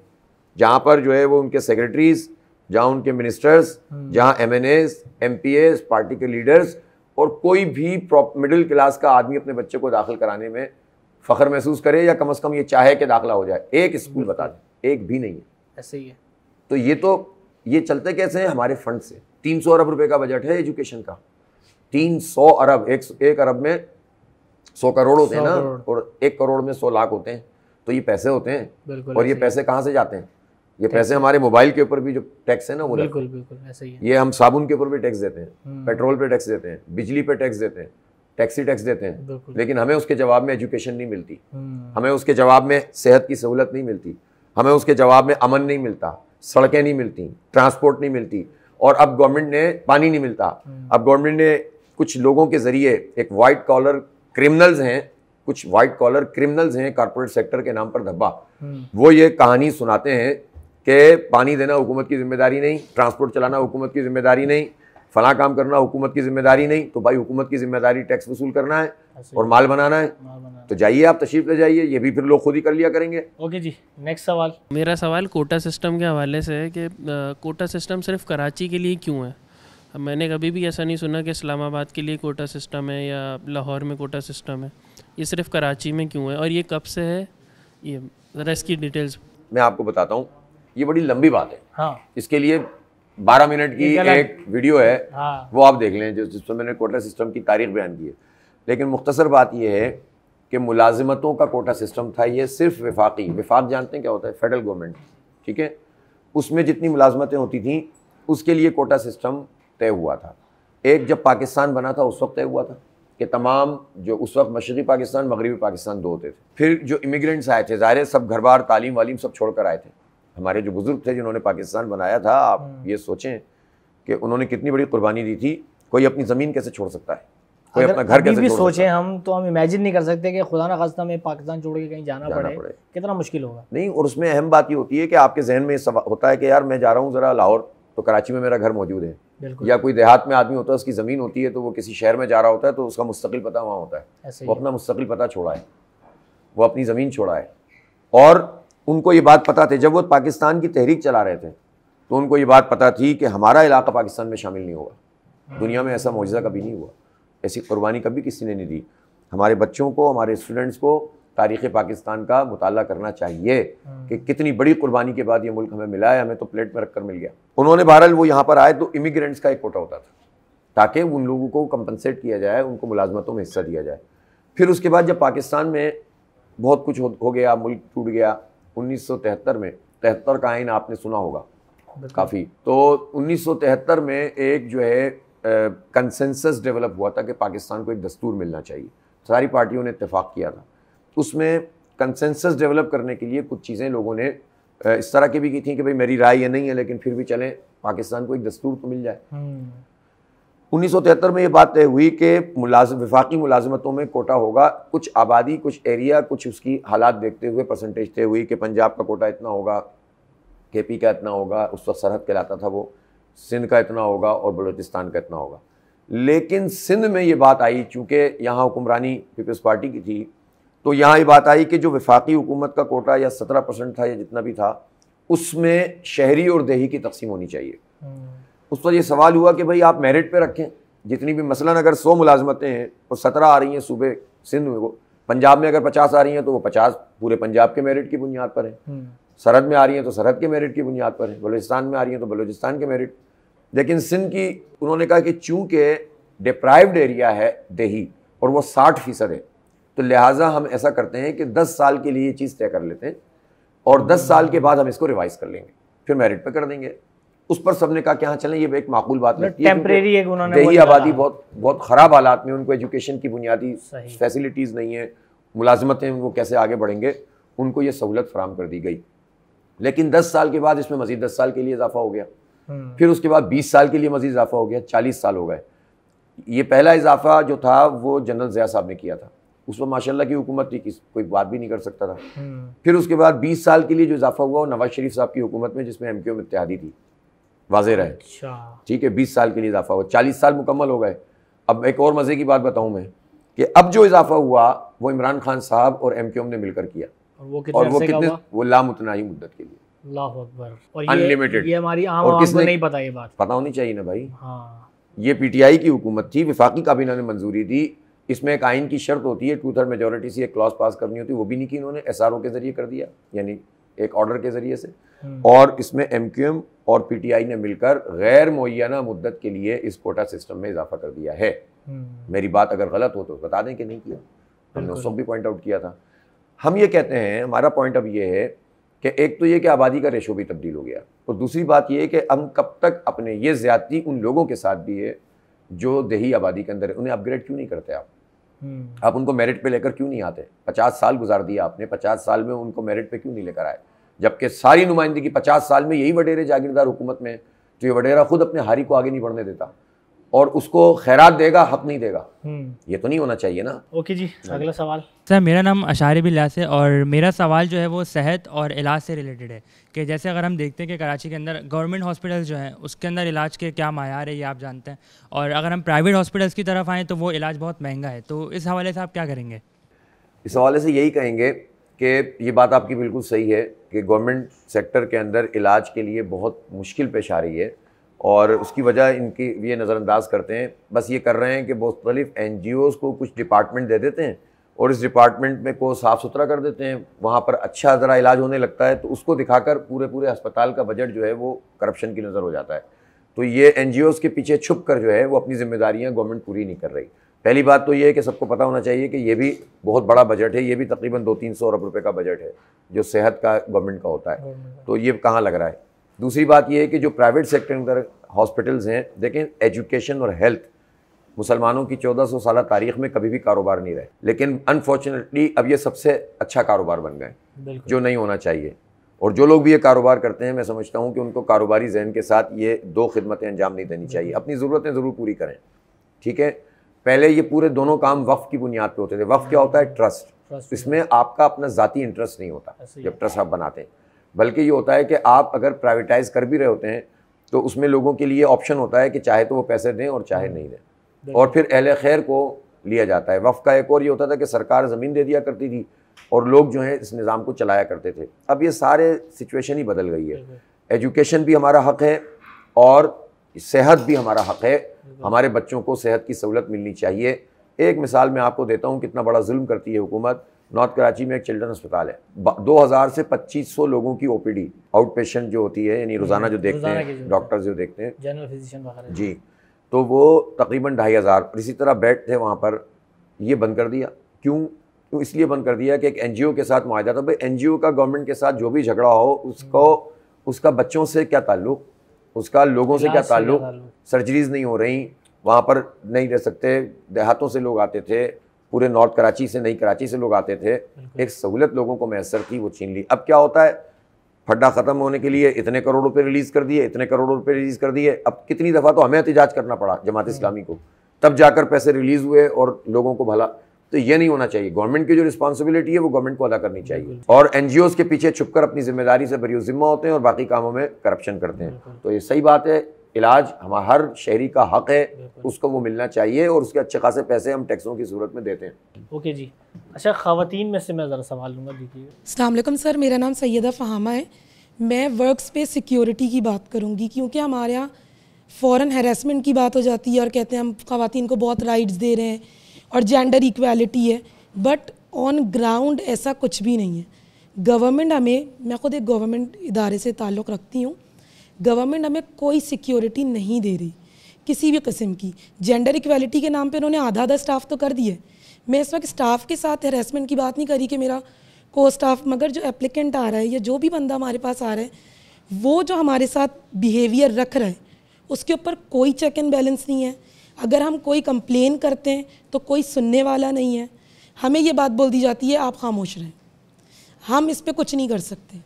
जहाँ पर जो है वो उनके सेक्रेटरीज जहाँ उनके मिनिस्टर्स जहाँ M N S M P S party के लीडर्स और कोई भी मिडिल क्लास का आदमी अपने बच्चे को दाखिल कराने में फ़ख्र महसूस करे या कम अज़ कम ये चाहे कि दाखिला हो जाए एक स्कूल बता दें एक भी नहीं है ऐसे ही है तो ये तो ये चलते कैसे हैं हमारे फंड से तीन सौ अरब रुपए का बजट है एजुकेशन का तीन सौ अरब एक, एक अरब में सौ करोड़ होते हैं ना और एक करोड़ में सौ लाख होते हैं तो ये पैसे होते हैं और ये पैसे कहाँ से जाते हैं ये पैसे हमारे मोबाइल के ऊपर भी जो टैक्स है ना वो बिल्कुल बिल्कुल ऐसे ही है ये हम साबुन के ऊपर भी टैक्स देते हैं हम्म। पेट्रोल पे टैक्स देते हैं बिजली पे टैक्स देते हैं टैक्सी टैक्स देते हैं लेकिन हमें उसके जवाब में एजुकेशन नहीं मिलती हम्म। हमें उसके जवाब में सेहत की सहूलत नहीं मिलती हमें उसके जवाब में अमन नहीं मिलता सड़कें नहीं मिलती ट्रांसपोर्ट नहीं मिलती और अब गवर्नमेंट ने पानी नहीं मिलता हम्म। अब गवर्नमेंट ने कुछ लोगों के जरिए एक वाइट कॉलर क्रिमिनल्स हैं कुछ वाइट कॉलर क्रिमिनल्स हैं कॉरपोरेट सेक्टर के नाम पर धब्बा हम्म। वो ये कहानी सुनाते हैं कि पानी देना हुकूमत की जिम्मेदारी नहीं ट्रांसपोर्ट चलाना हुकूमत की जिम्मेदारी नहीं फला काम करना हुकूमत की जिम्मेदारी नहीं तो भाई हुकूमत की जिम्मेदारी टैक्स वसूल करना है और माल बनाना है तो जाइए आप तशरीफ ले जाइए ये भी फिर लोग खुद ही कर लिया करेंगे ओके जी नेक्स्ट सवाल मेरा सवाल कोटा सिस्टम के हवाले से है कि कोटा सिस्टम सिर्फ कराची के लिए क्यों है मैंने कभी भी ऐसा नहीं सुना कि इस्लामाबाद के लिए कोटा सिस्टम है या लाहौर में कोटा सिस्टम है ये सिर्फ कराची में क्यों है और ये कब से है ये ज़रा इसकी डिटेल्स मैं आपको बताता हूँ ये बड़ी लंबी बात है हाँ इसके लिए बारह मिनट की एक वीडियो है हाँ। वो आप देख लें जो जिसमें मैंने कोटा सिस्टम की तारीख बयान की है लेकिन मुख्तसर बात यह है कि मुलाजमतों का कोटा सिस्टम था ये सिर्फ विफाकी विफाक जानते हैं क्या होता है फेडरल गवर्नमेंट ठीक है उसमें जितनी मुलाजमतें होती थी उसके लिए कोटा सिस्टम तय हुआ था एक जब पाकिस्तान बना था उस वक्त तय हुआ था कि तमाम जो उस वक्त मशरक़ी पाकिस्तान मगरबी पाकिस्तान दो होते थे फिर जो इमिग्रेंट्स आए थे ज़ाहिर सब घर बार तालीम वालीम सब छोड़कर आए थे हमारे जो बुज़ुर्ग थे जिन्होंने पाकिस्तान बनाया था आप हम्म। ये सोचें कि उन्होंने कितनी बड़ी कुर्बानी दी थी कोई अपनी ज़मीन कैसे छोड़ सकता है कोई अपना घर कैसे भी सोचें हम तो हम इमेजिन नहीं कर सकते कि खुदा ना खास्ता में पाकिस्तान छोड़ के कहीं जाना, जाना पड़े, पड़े कितना मुश्किल होगा नहीं और उसमें अहम बात ये होती है कि आपके जहन में होता है कि यार मैं जा रहा हूँ ज़रा लाहौर तो कराची में मेरा घर मौजूद है या कोई देहात में आदमी होता है उसकी ज़मीन होती है तो वो किसी शहर में जा रहा होता है तो उसका मुस्तकिल पता वहाँ होता है वो अपना मुस्तकिल पता छोड़ा है वो अपनी ज़मीन छोड़ा है और उनको ये बात पता थी जब वो पाकिस्तान की तहरीक चला रहे थे तो उनको ये बात पता थी कि हमारा इलाका पाकिस्तान में शामिल नहीं होगा दुनिया में ऐसा मुआजा कभी नहीं हुआ ऐसी कुर्बानी कभी किसी ने नहीं दी हमारे बच्चों को हमारे स्टूडेंट्स को तारीख़ पाकिस्तान का मुताल करना चाहिए कि कितनी बड़ी कुर्बानी के बाद ये मुल्क हमें मिला है हमें तो प्लेट में रख कर मिल गया उन्होंने बहरहाल वो यहाँ पर आए तो इमिग्रेंट्स का एक कोटा होता था ताकि उन लोगों को कंपनसेट किया जाए उनको मुलाजमतों में हिस्सा दिया जाए फिर उसके बाद जब पाकिस्तान में बहुत कुछ हो गया मुल्क टूट गया 1973 में तिहत्तर का आइन आपने सुना होगा काफ़ी तो 1973 में एक जो है कंसेंसस डेवलप हुआ था कि पाकिस्तान को एक दस्तूर मिलना चाहिए सारी पार्टियों ने इतफाक़ किया था उसमें कंसेंसस डेवलप करने के लिए कुछ चीज़ें लोगों ने इस तरह की भी की थी कि भाई मेरी राय यह नहीं है लेकिन फिर भी चलें पाकिस्तान को एक दस्तूर तो मिल जाए हम्म। 1973 में ये बात तय हुई कि मुलाजम विफाक़ी मुलाजमतों में कोटा होगा कुछ आबादी कुछ एरिया कुछ उसकी हालात देखते हुए परसेंटेज तय हुई कि पंजाब का कोटा इतना होगा के पी का इतना होगा उस वक्त सरहद कहलाता था वो सिंध का इतना होगा और बलूचिस्तान का इतना होगा लेकिन सिंध में ये बात आई चूँकि यहाँ हुक्मरानी पीपल्स पार्टी की थी तो यहाँ ये बात आई कि जो विफाक़ी हुकूमत का कोटा या सत्रह परसेंट था या जितना भी था उसमें शहरी और देही की तकसीम होनी चाहिए हम्म। उस पर यह सवाल हुआ कि भाई आप मेरिट पे रखें जितनी भी मसलन अगर सौ मुलाजमतें हैं और सत्रह आ रही हैं सूबे सिंध में वो पंजाब में अगर पचास आ रही हैं तो वो पचास पूरे पंजाब के मेरिट की बुनियाद पर है हम्म। सरहद में आ रही हैं तो सरहद के मेरिट की बुनियाद पर है बलोचिस्तान में आ रही हैं तो बलोचिस्तान के मेरिट लेकिन सिंध की उन्होंने कहा कि चूँकि डिप्राइव्ड एरिया है दही और वह साठ फीसद है तो लिहाजा हम ऐसा करते हैं कि दस साल के लिए ये चीज़ तय कर लेते हैं और दस साल के बाद हम इसको रिवाइज़ कर लेंगे फिर मेरिट पर कर देंगे उस पर सबने कहा कि हाँ चलें ये एक माकूल बात मतलब है टेम्परेरी एक उन्होंने दही आबादी बहुत बहुत ख़राब हालात में उनको एजुकेशन की बुनियादी फैसिलिटीज़ नहीं है मुलाजमतें वो कैसे आगे बढ़ेंगे उनको ये सहूलत फराम कर दी गई लेकिन दस साल के बाद इसमें मजीद दस साल के लिए इजाफा हो गया हम्म। फिर उसके बाद बीस साल के लिए मजीद इजाफा हो गया चालीस साल हो गए ये पहला इजाफा जो था वो जनरल ज़िया साहब ने किया था उस वक्त माशाल्लाह की हुकूमत थी किस कोई बात भी नहीं कर सकता था हम्म। फिर उसके बाद बीस साल के लिए जो इजाफा हुआ वो नवाज शरीफ साहब की हुकूमत में जिसमें एम क्यू इत्यादी थी वाजे रहे अच्छा। ठीक है बीस साल के लिए इजाफा हुआ चालीस साल मुकम्मल हो गए अब एक और मज़े की बात बताऊं मैं कि अब जो इजाफा हुआ वो इमरान खान साहब और एम क्यू एम ने मिलकर किया और वो कितने वो कितने वो लामुतनाई मुद्दत के लिए अनलिमिटेड ये हमारी आम और किसने नहीं पता ये बात पता होनी चाहिए ना भाई हाँ ये पीटीआई की हुकूमत थी विफाकी काबीना ने मंजूरी दी इसमें एक आइन की शर्त होती है टू थर्ड मेजोरिटी से एक क्लॉज पास करनी होती है वो भी नहीं की इन्होंने एस के जरिए कर दिया यानी एक ऑर्डर के ज़रिए से हम्म। और इसमें एम और पीटीआई ने मिलकर गैर मुना मुद्दत के लिए इस कोटा सिस्टम में इजाफा कर दिया है हम्म। मेरी बात अगर गलत हो तो बता दें कि नहीं किया हमने उस भी पॉइंट आउट किया था हम ये कहते हैं हमारा पॉइंट अब ये है कि एक तो ये कि आबादी का रेशो भी तब्दील हो गया और दूसरी बात ये कि हम कब तक अपने ये ज़्यादती उन लोगों के साथ भी है जो दही आबादी के अंदर है उन्हें अपग्रेड क्यों नहीं करते आप हम्म। आप उनको मेरिट पे लेकर क्यों नहीं आते पचास साल गुजार दिया आपने पचास साल में उनको मेरिट पे क्यों नहीं लेकर आए जबकि सारी नुमाइंदगी पचास साल में यही वडेरे जागीरदार हुकूमत में जो ये वडेरा खुद अपने हारी को आगे नहीं बढ़ने देता और उसको खैरात देगा हक नहीं देगा हम्म। ये तो नहीं होना चाहिए ना ओके जी अगला हाँ। सवाल सर मेरा नाम अशार बिलास है और मेरा सवाल जो है वो सेहत और इलाज से रिलेटेड है कि जैसे अगर हम देखते हैं कि कराची के अंदर गवर्नमेंट हॉस्पिटल जो है उसके अंदर इलाज के क्या मैार है ये आप जानते हैं और अगर हम प्राइवेट हॉस्पिटल्स की तरफ आएँ तो वो इलाज बहुत महंगा है तो इस हवाले से आप क्या करेंगे इस हवाले से यही कहेंगे कि ये बात आपकी बिल्कुल सही है कि गवर्नमेंट सेक्टर के अंदर इलाज के लिए बहुत मुश्किल पेश आ रही है और उसकी वजह इनकी ये नज़रअंदाज करते हैं बस ये कर रहे हैं कि मुख्तलिफ एन जी ओज़ को कुछ डिपार्टमेंट दे देते हैं और इस डिपार्टमेंट में को साफ़ सुथरा कर देते हैं वहाँ पर अच्छा ज़रा इलाज होने लगता है तो उसको दिखाकर पूरे पूरे अस्पताल का बजट जो है वो करप्शन की नज़र हो जाता है तो ये एन के पीछे छुप कर जो है वो अपनी जिम्मेदारियाँ गवर्नमेंट पूरी नहीं कर रही पहली बात तो ये है कि सबको पता होना चाहिए कि ये भी बहुत बड़ा बजट है ये भी तकरीबन दो तीन सौ अरब रुपये का बजट है जो सेहत का गवर्नमेंट का होता है तो ये कहाँ लग रहा है दूसरी बात यह है कि जो प्राइवेट सेक्टर के अंदर हॉस्पिटल्स हैं देखें एजुकेशन और हेल्थ मुसलमानों की 1400 साल तारीख में कभी भी कारोबार नहीं रहे लेकिन अनफॉर्चुनेटली अब ये सबसे अच्छा कारोबार बन गए जो नहीं होना चाहिए और जो लोग भी ये कारोबार करते हैं मैं समझता हूँ कि उनको कारोबारी जहन के साथ ये दो खिदमतें अंजाम नहीं देनी चाहिए अपनी ज़रूरतें ज़रूर पूरी करें ठीक है पहले ये पूरे दोनों काम वक्फ की बुनियाद पर होते थे वक्फ क्या होता है ट्रस्ट हाँ। इसमें आपका अपना ज़ाती इंटरेस्ट नहीं होता जब ट्रस्ट आप बनाते हैं बल्कि ये होता है कि आप अगर प्राइवेटाइज कर भी रहे होते हैं तो उसमें लोगों के लिए ऑप्शन होता है कि चाहे तो वो पैसे दें और चाहे नहीं दें और फिर अहल खैर को लिया जाता है वफ़ का एक और ये होता था कि सरकार ज़मीन दे दिया करती थी और लोग जो हैं इस निज़ाम को चलाया करते थे अब ये सारे सिचुएशन ही बदल गई है एजुकेशन भी हमारा हक है और सेहत भी हमारा हक है हमारे बच्चों को सेहत की सहूलत मिलनी चाहिए एक मिसाल मैं आपको देता हूँ कितना बड़ा जुल्म करती है हुकूमत नॉर्थ कराची में एक चिल्ड्रन अस्पताल है 2000 से 2500 लोगों की ओपीडी आउट पेशेंट जो होती है यानी रोज़ाना जो देखते हैं डॉक्टर जो देखते हैं जनरल फिजिशियन वगैरह जी तो वो तकरीबन ढाई हज़ार और इसी तरह बेड थे वहाँ पर ये बंद कर दिया क्यों तो इसलिए बंद कर दिया कि एक एनजीओ के साथ माहा था भाई एन का गवर्नमेंट के साथ जो भी झगड़ा हो उसको हम्म। उसका बच्चों से क्या ताल्लुक उसका लोगों से क्या ताल्लुक सर्जरीज नहीं हो रही वहाँ पर नहीं रह सकते देहातों से लोग आते थे पूरे नॉर्थ कराची से नई कराची से लोग आते थे एक सहूलत लोगों को मैसर थी वो छीन ली अब क्या होता है फड्डा ख़त्म होने के लिए इतने करोड़ रुपए रिलीज़ कर दिए इतने करोड़ रुपए रिलीज़ कर दिए अब कितनी दफ़ा तो हमें एहतजाज करना पड़ा जमात हम्म। इस्लामी को तब जाकर पैसे रिलीज़ हुए और लोगों को भला तो ये नहीं होना चाहिए गवर्नमेंट की जो रिस्पॉन्सिबिलिटी है वो गवर्नमेंट को अदा करनी चाहिए और एन के पीछे छुपकर अपनी जिम्मेदारी से भरी जिम्मा होते हैं और बाकी कामों में करप्शन करते हैं तो ये सही बात है इलाज हम हर शहरी का हक है उसको वो मिलना चाहिए और उसके अच्छे खासे पैसे हम टैक्सों की सूरत में देते हैं ओके जी अच्छा खातन में से मैं ज़रा सवाल लूँगा दीजिए अलैक्म सर मेरा नाम सैदा फ़हामा है मैं वर्क स्पेस सिक्योरिटी की बात करूँगी क्योंकि हमारे यहाँ फ़ौरन हेरासमेंट की बात हो जाती है और कहते हैं हम खातन को बहुत राइट्स दे रहे हैं और जेंडर इक्वालिटी है बट ऑन ग्राउंड ऐसा कुछ भी नहीं है गवर्नमेंट हमें मैं ख़ुद एक गवर्नमेंट इदारे से ताल्लुक़ रखती हूँ गवर्नमेंट हमें कोई सिक्योरिटी नहीं दे रही किसी भी किस्म की जेंडर इक्वालिटी के नाम पर उन्होंने आधा आधा स्टाफ तो कर दिया मैं इस वक्त स्टाफ के साथ हेरासमेंट की बात नहीं करी कि मेरा को स्टाफ मगर जो एप्लीकेंट आ रहा है या जो भी बंदा हमारे पास आ रहा है वो जो हमारे साथ बिहेवियर रख रहा है उसके ऊपर कोई चेक एंड बैलेंस नहीं है अगर हम कोई कंप्लेन करते हैं तो कोई सुनने वाला नहीं है हमें ये बात बोल दी जाती है आप खामोश रहें हम इस पर कुछ नहीं कर सकते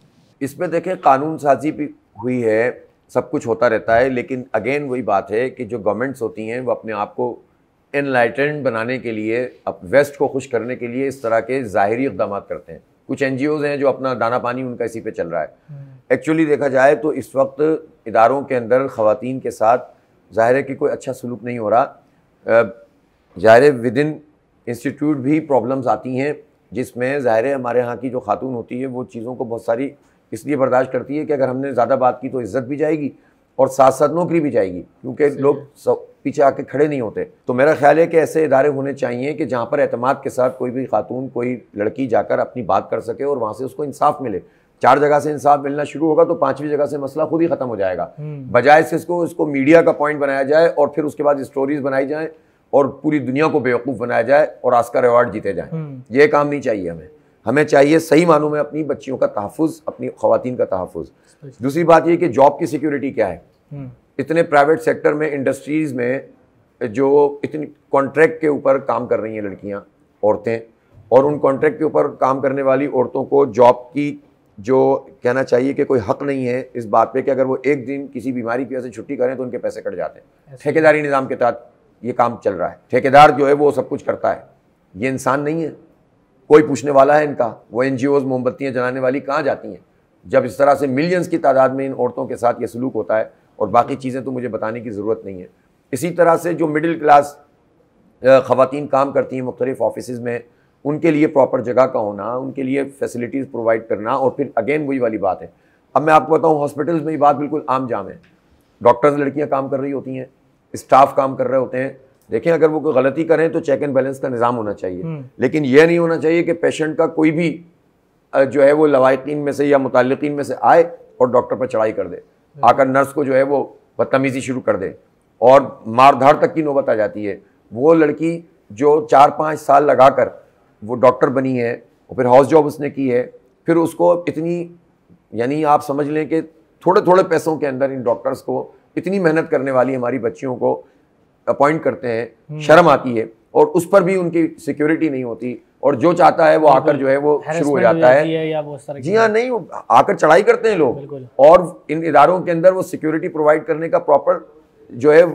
इसमें देखें कानून साजी भी हुई है सब कुछ होता रहता है लेकिन अगेन वही बात है कि जो गवर्नमेंट्स होती हैं वो अपने आप को इनलाइटन बनाने के लिए अब वेस्ट को खुश करने के लिए इस तरह के ज़ाहरी इकदाम करते हैं कुछ एन हैं जो अपना दाना पानी उनका इसी पे चल रहा है एक्चुअली हम्म। देखा जाए तो इस वक्त इदारों के अंदर ख़वान के साथ ज़ाहिर है कि कोई अच्छा सलूक नहीं हो रहा ज़ाहिर विद इन इंस्टीट्यूट भी प्रॉब्लम्स आती हैं जिसमें ज़ाहिर हमारे यहाँ की जो खातून होती है वो चीज़ों को बहुत सारी इसलिए बर्दाश्त करती है कि अगर हमने ज़्यादा बात की तो इज्जत भी जाएगी और साथ साथ नौकरी भी जाएगी क्योंकि लोग पीछे आके खड़े नहीं होते तो मेरा ख्याल है कि ऐसे इदारे होने चाहिए कि जहाँ पर अहतमाद के साथ कोई भी खातून कोई लड़की जाकर अपनी बात कर सके और वहाँ से उसको इंसाफ मिले चार जगह से इंसाफ मिलना शुरू होगा तो पांचवी जगह से मसला खुद ही खत्म हो जाएगा हम्म। बजाय से इसको इसको मीडिया का पॉइंट बनाया जाए और फिर उसके बाद स्टोरीज बनाई जाए और पूरी दुनिया को बेवकूफ़ बनाया जाए और आस्कर अवार्ड जीते जाए हम्म। ये काम नहीं चाहिए हमें हमें चाहिए सही मानों में अपनी बच्चियों का तहफ़ अपनी खुवान का तहफ़ दूसरी बात यह कि जॉब की सिक्योरिटी क्या है हम्म। इतने प्राइवेट सेक्टर में इंडस्ट्रीज़ में जो इतनी कॉन्ट्रैक्ट के ऊपर काम कर रही हैं लड़कियां औरतें और उन कॉन्ट्रैक्ट के ऊपर काम करने वाली औरतों को जॉब की जो कहना चाहिए कि कोई हक नहीं है इस बात पे कि अगर वो एक दिन किसी बीमारी की वजह से छुट्टी करें तो उनके पैसे कट जाते हैं ठेकेदारी निज़ाम के तहत ये काम चल रहा है ठेकेदार जो है वो सब कुछ करता है ये इंसान नहीं है कोई पूछने वाला है इनका वो एन जी ओज़ मोमबत्तियाँ जलाने वाली कहाँ जाती हैं जब इस तरह से मिलियंस की तादाद में इन औरतों के साथ ये सलूक होता है और बाकी चीज़ें तो मुझे बताने की ज़रूरत नहीं है इसी तरह से जो मिडिल क्लास ख़वान काम करती हैं मुख्तलिफ़ ऑफिस में उनके लिए प्रॉपर जगह का होना उनके लिए फैसिलिटीज़ प्रोवाइड करना और फिर अगेन वही वाली बात है अब मैं आपको बताऊँ हॉस्पिटल्स में ये बात बिल्कुल आम जाम है डॉक्टर्स लड़कियाँ काम कर रही होती हैं स्टाफ काम कर रहे होते हैं देखें अगर वो कोई गलती करें तो चेक एंड बैलेंस का निज़ाम होना चाहिए हम्म। लेकिन यह नहीं होना चाहिए कि पेशेंट का कोई भी जो है वो लवाकिन में से या मुतिन में से आए और डॉक्टर पर चढ़ाई कर दे हम्म। आकर नर्स को जो है वो बदतमीज़ी शुरू कर दे और मारधार तक की नौबत आ जाती है वो लड़की जो चार पाँच साल लगा कर वो डॉक्टर बनी है और फिर हाउस जॉब उसने की है फिर उसको इतनी यानी आप समझ लें कि थोड़े थोड़े पैसों के अंदर इन डॉक्टर्स को इतनी मेहनत करने वाली हमारी बच्चियों को अपॉइंट करते हैं हम्म। शर्म आती है और उस पर भी उनकी सिक्योरिटी नहीं होती और जो चाहता है वो आकर जो है वो शुरू हो जाता है, है जी हाँ नहीं आकर चढ़ाई करते हैं लोग और इन इदारों के अंदर वो सिक्योरिटी प्रोवाइड करने का प्रॉपर जो है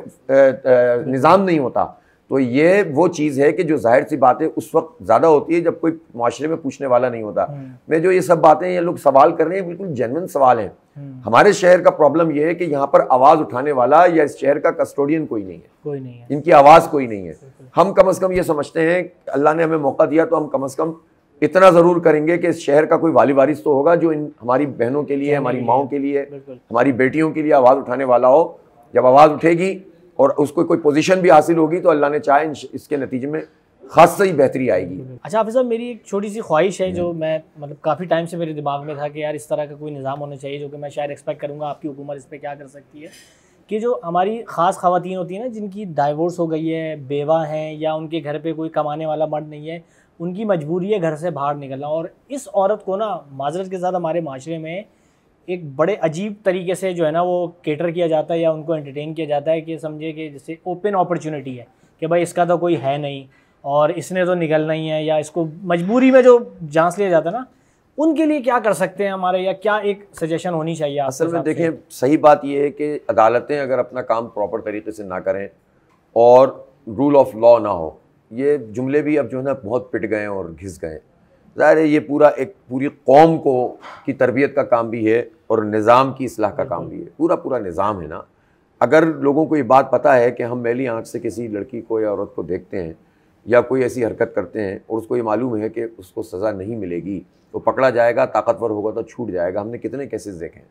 निज़ाम नहीं होता तो ये वो चीज़ है कि जो जाहिर सी बातें उस वक्त ज़्यादा होती है जब कोई माशरे में पूछने वाला नहीं होता हम्म। मैं जो ये सब बातें ये लोग सवाल कर रहे हैं बिल्कुल जेनवन सवाल हैं हम्म। हमारे शहर का प्रॉब्लम ये है कि यहाँ पर आवाज़ उठाने वाला या इस शहर का कस्टोडियन कोई नहीं है कोई नहीं है इनकी आवाज़ कोई नहीं है हम कम अज़ कम ये समझते हैं अल्लाह ने हमें मौका दिया तो हम कम अज़ कम इतना ज़रूर करेंगे कि इस शहर का कोई वाली वारिस तो होगा जो इन हमारी बहनों के लिए हमारी माओ के लिए हमारी बेटियों के लिए आवाज़ उठाने वाला हो जब आवाज़ उठेगी और उसको कोई पोजीशन भी हासिल होगी तो अल्लाह ने चाहे इसके नतीजे में खास से ही बेहतरी आएगी अच्छा हाफिज साहब मेरी एक छोटी सी ख्वाहिश है जो मैं मतलब काफ़ी टाइम से मेरे दिमाग में था कि यार इस तरह का कोई निज़ाम होना चाहिए जो कि मैं शायद एक्सपेक्ट करूँगा आपकी हुकूमत इस पर क्या कर सकती है कि जो हमारी ख़ास खातन होती हैं ना जिनकी डाइवोर्स हो गई है बेवा हैं या उनके घर पर कोई कमाने वाला मर्द नहीं है उनकी मजबूरी है घर से बाहर निकलना और इस औरत को ना माजरत के साथ हमारे माशरे में एक बड़े अजीब तरीके से जो है ना वो केटर किया जाता है या उनको एंटरटेन किया जाता है कि समझे कि जैसे ओपन अपॉर्चुनिटी है कि भाई इसका तो कोई है नहीं और इसने तो निकलना ही है या इसको मजबूरी में जो जांच लिया जाता है ना उनके लिए क्या कर सकते हैं हमारे या क्या एक सजेशन होनी चाहिए असल में देखें सही बात यह है कि अदालतें अगर अपना काम प्रॉपर तरीके से ना करें और रूल ऑफ लॉ ना हो ये जुमले भी अब जो है ना बहुत पिट गए और घिस गए हैं ज़ाहिर है ये पूरा एक पूरी कौम को की तरबियत का काम भी है और निज़ाम की असलाह का काम भी है पूरा पूरा निज़ाम है ना अगर लोगों को ये बात पता है कि हम मेली आँख से किसी लड़की को या औरत को देखते हैं या कोई ऐसी हरकत करते हैं और उसको ये मालूम है कि उसको सज़ा नहीं मिलेगी तो पकड़ा जाएगा ताकतवर होगा तो छूट जाएगा हमने कितने केसेस देखे हैं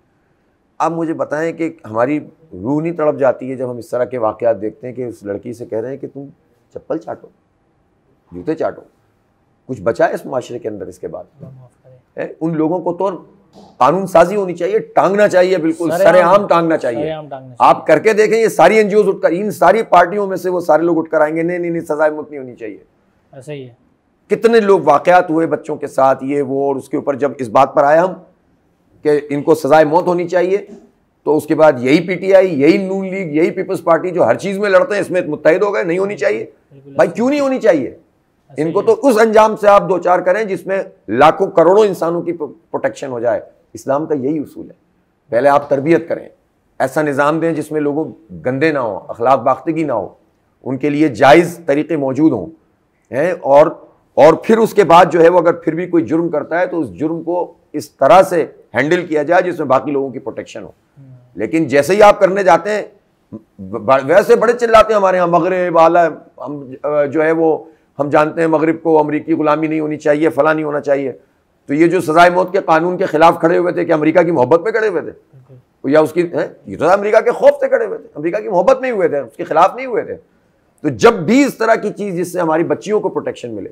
आप मुझे बताएं कि हमारी रूह नहीं तड़प जाती है जब हम इस तरह के वाक़ देखते हैं कि उस लड़की से कह रहे हैं कि तुम चप्पल चाटो जूते चाटो कुछ बचा है इस माशरे के अंदर इसके बाद है? उन लोगों को तो कानून साजी होनी चाहिए टांगना चाहिए बिल्कुल आम टांगना चाहिए आप करके देखें ये सारी एनजीओ उठकर इन सारी पार्टियों में से वो सारे लोग उठकर आएंगे नहीं नहीं नहीं सजाए मुत नहीं होनी चाहिए ऐसा ही है कितने लोग वाकयात हुए बच्चों के साथ ये वो और उसके ऊपर जब इस बात पर आए हम कि इनको सजाए मौत होनी चाहिए तो उसके बाद यही पीटीआई यही नून लीग यही पीपल्स पार्टी जो हर चीज़ में लड़ते हैं इसमें मुतहद हो गए नहीं होनी चाहिए भाई क्यों नहीं होनी चाहिए इनको तो उस अंजाम से आप दो चार करें जिसमें लाखों करोड़ों इंसानों की प्रोटेक्शन हो जाए इस्लाम का यही उसूल है पहले आप तरबियत करें ऐसा निज़ाम दें जिसमें लोगों गंदे ना हों अखलाक बाख्तगी ना हो उनके लिए जायज़ तरीके मौजूद हों हैं और और फिर उसके बाद जो है वो अगर फिर भी कोई जुर्म करता है तो उस जुर्म को इस तरह से हैंडल किया जाए जिसमें बाकी लोगों की प्रोटेक्शन हो हम्म। लेकिन जैसे ही आप करने जाते हैं वैसे बड़े चिल्लाते हैं हमारे यहाँ मगरब आला जो है वो हम जानते हैं मगरब को अमरीकी ग़ुलामी नहीं होनी चाहिए फ़ला नहीं होना चाहिए तो ये जो सजाए मौत के कानून के खिलाफ खड़े हुए थे कि अमरीका की मोहब्बत में खड़े हुए थे या उसकी है ये तो अमरीका के खौफ से खड़े हुए थे अमरीका की मोहब्बत में हुए थे उसके खिलाफ नहीं हुए थे तो जब भी इस तरह की चीज़ जिससे हमारी बच्चियों को प्रोटेक्शन मिले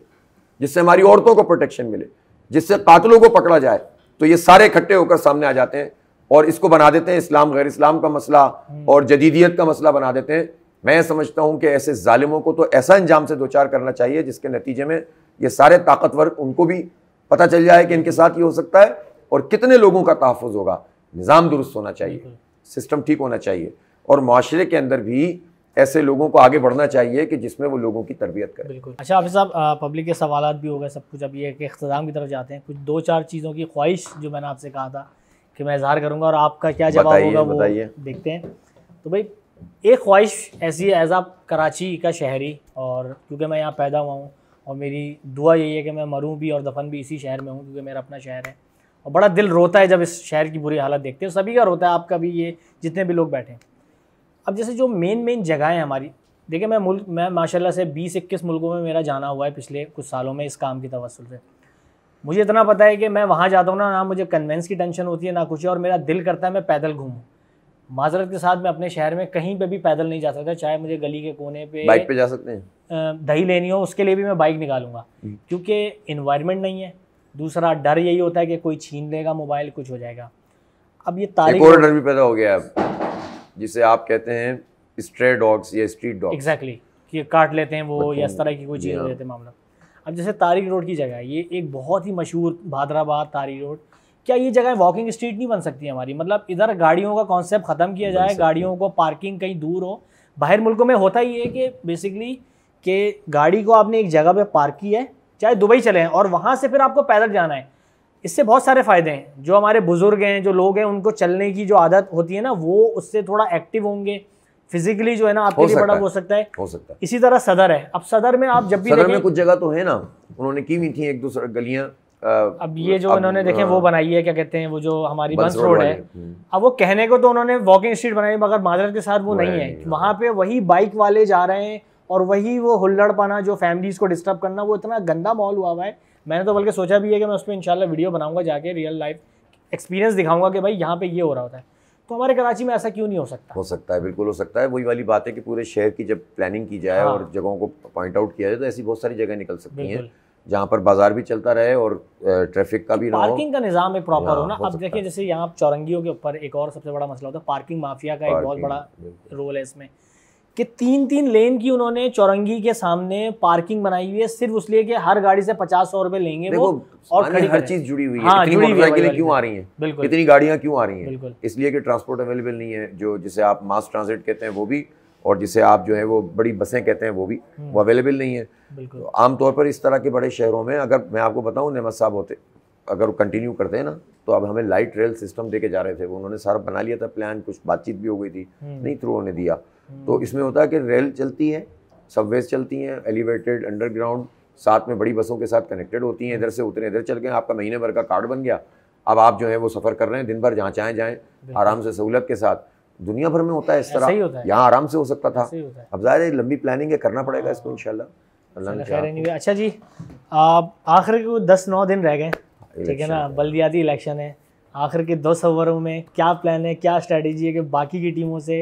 जिससे हमारी औरतों को प्रोटेक्शन मिले जिससे कातलों को पकड़ा जाए तो ये सारे इकट्ठे होकर सामने आ जाते हैं और इसको बना देते हैं इस्लाम गैर इस्लाम का मसला हम्म। और जदीदियत का मसला बना देते हैं मैं समझता हूं कि ऐसे जालिमों को तो ऐसा इंजाम से दो चार करना चाहिए जिसके नतीजे में ये सारे ताकतवर उनको भी पता चल जाए कि इनके साथ ये हो सकता है और कितने लोगों का तहफ़ होगा निज़ाम दुरुस्त होना चाहिए सिस्टम ठीक होना चाहिए और माशरे के अंदर भी ऐसे लोगों को आगे बढ़ना चाहिए कि जिसमें वो लोगों की तरबियत करें बिल्कुल अच्छा हाफि साहब पब्लिक के सवाल भी हो गए सब कुछ अब ये कि अख्ताम की तरफ जाते हैं कुछ दो चार चीज़ों की ख्वाहिश जो मैंने आपसे कहा था कि मैं इजहार करूँगा और आपका क्या जवाब होगा वो देखते हैं तो भाई एक ख्वाहिश ऐसी है एज़ आ कराची का शहरी और क्योंकि मैं यहाँ पैदा हुआ हूँ और मेरी दुआ यही है कि मैं मरूँ भी और दफन भी इसी शहर में हूँ क्योंकि मेरा अपना शहर है और बड़ा दिल रोता है जब इस शहर की बुरी हालत देखते हैं सभी का रोता है आपका भी ये जितने भी लोग बैठे हैं अब जैसे जो मेन मेन जगह है हमारी देखिए मैं मुल्क मैं माशाल्लाह से बीस इक्कीस मुल्कों में मेरा जाना हुआ है पिछले कुछ सालों में इस काम की तवसल से मुझे इतना पता है कि मैं वहाँ जाता हूँ ना ना मुझे कन्वेंस की टेंशन होती है ना कुछ और मेरा दिल करता है मैं पैदल घूमूँ माजरत के साथ मैं अपने शहर में कहीं पे भी पैदल नहीं जा सकता चाहे मुझे गली के कोने पे बाइक पे जा सकते हैं दही लेनी हो उसके लिए भी मैं बाइक निकालूंगा हम्म। क्योंकि इन्वायरमेंट नहीं है दूसरा डर यही होता है कि कोई छीन लेगा मोबाइल कुछ हो जाएगा अब ये तारीख और डर भी पैदा हो गया अब जिसे आप कहते हैं स्ट्रे डॉग्स या स्ट्रीट डॉग्स एग्जैक्टली कि काट लेते हैं वो या इस तरह की कोई चीज़ लेते हैं मामला अब जैसे तारिक रोड की जगह ये एक बहुत ही मशहूर भादराबाद तारीख रोड क्या ये जगह वॉकिंग स्ट्रीट नहीं बन सकती हमारी मतलब इधर गाड़ियों का कॉन्सेप्ट ख़त्म किया जाए गाड़ियों को पार्किंग कहीं दूर हो बाहर मुल्कों में होता ही है कि बेसिकली कि गाड़ी को आपने एक जगह पे पार्क की है चाहे दुबई चले हैं और वहाँ से फिर आपको पैदल जाना है इससे बहुत सारे फ़ायदे हैं जो हमारे बुज़ुर्ग हैं जो लोग हैं उनको चलने की जो आदत होती है ना वो उससे थोड़ा एक्टिव होंगे फिजिकली जो है ना आपके लिए बड़ा हो सकता है हो सकता है इसी तरह सदर है अब सदर में आप जब भी सदर में कुछ जगह तो है ना उन्होंने की हुई थी एक दूसरा गलियाँ अब ये जो उन्होंने देखे वो हाँ। बनाई है क्या कहते हैं वो जो हमारी बंस रोड है हम्म। अब वो कहने को तो उन्होंने वॉकिंग स्ट्रीट बनाई मगर माजरत के साथ वो नहीं है वहाँ हाँ। पे वही बाइक वाले जा रहे हैं और वही वो हुल्लड़ पाना जो फैमिलीज को डिस्टर्ब करना वो इतना गंदा माहौल हुआ हुआ है मैंने तो बल्कि सोचा भी है कि मैं उस पर इंशाल्लाह वीडियो बनाऊंगा जाके रियल लाइफ एक्सपीरियंस दिखाऊंगा कि भाई यहाँ पे ये हो रहा होता है तो हमारे कराची में ऐसा क्यों नहीं हो सकता हो सकता है बिल्कुल हो सकता है वही वाली बात है कि पूरे शहर की जब प्लानिंग की जाए हाँ। और जगहों को पॉइंट आउट किया जाए तो ऐसी बहुत सारी जगह निकल सकती है जहाँ पर बाजार भी चलता रहे और ट्रैफिक का भी पार्किंग का निज़ाम एक प्रॉपर हो ना हाँ, अब देखिए जैसे यहाँ चौरंगियों के ऊपर एक और सबसे बड़ा मसला होता है पार्किंग माफिया का एक बहुत बड़ा रोल है इसमें कि तीन तीन लेन की उन्होंने चौरंगी के सामने पार्किंग बनाई हुई है सिर्फ उसलिए कि हर गाड़ी से पचास सौ रुपए लेंगे वो और खड़ी हर चीज जुड़ी हुई है हाँ, इतनी मोटरसाइकिलें क्यों आ रही हैं इतनी गाड़ियां क्यों आ रही हैं इसलिए कि ट्रांसपोर्ट अवेलेबल नहीं है जो जिसे आप मास ट्रांसिट कहते हैं वो भी और जिसे आप जो है वो बड़ी बसें कहते हैं वो भी वो अवेलेबल हम्म। नहीं है तो आमतौर पर इस तरह के बड़े शहरों में अगर मैं आपको बताऊँ नमत साहब होते अगर वो कंटिन्यू करते हैं ना तो अब हमें लाइट रेल सिस्टम दे के जा रहे थे वो उन्होंने सारा बना लिया था प्लान कुछ बातचीत भी हो गई थी हम्म। नहीं थ्रू उन्होंने दिया हम्म। तो इसमें होता है कि रेल चलती है सबवेज चलती हैं एलिवेटेड अंडरग्राउंड साथ में बड़ी बसों के साथ कनेक्टेड होती हैं इधर से उतरे इधर चल गए आपका महीने भर का कार्ड बन गया अब आप जो है वो सफ़र कर रहे हैं दिन भर जहाँ चाहें जाएँ आराम से सहूलत के साथ दुनिया भर में होता है इस तरह यहाँ आराम से हो सकता था अब जाहिर लंबी प्लानिंग है करना पड़ेगा इसको हाँ। इनशाला अच्छा जी आखिर के दस नौ दिन रह गए ठीक है ना बल्दियाती इलेक्शन है आखिर के दो ओवरों में क्या प्लान है क्या स्ट्रेटेजी है कि बाकी की टीमों से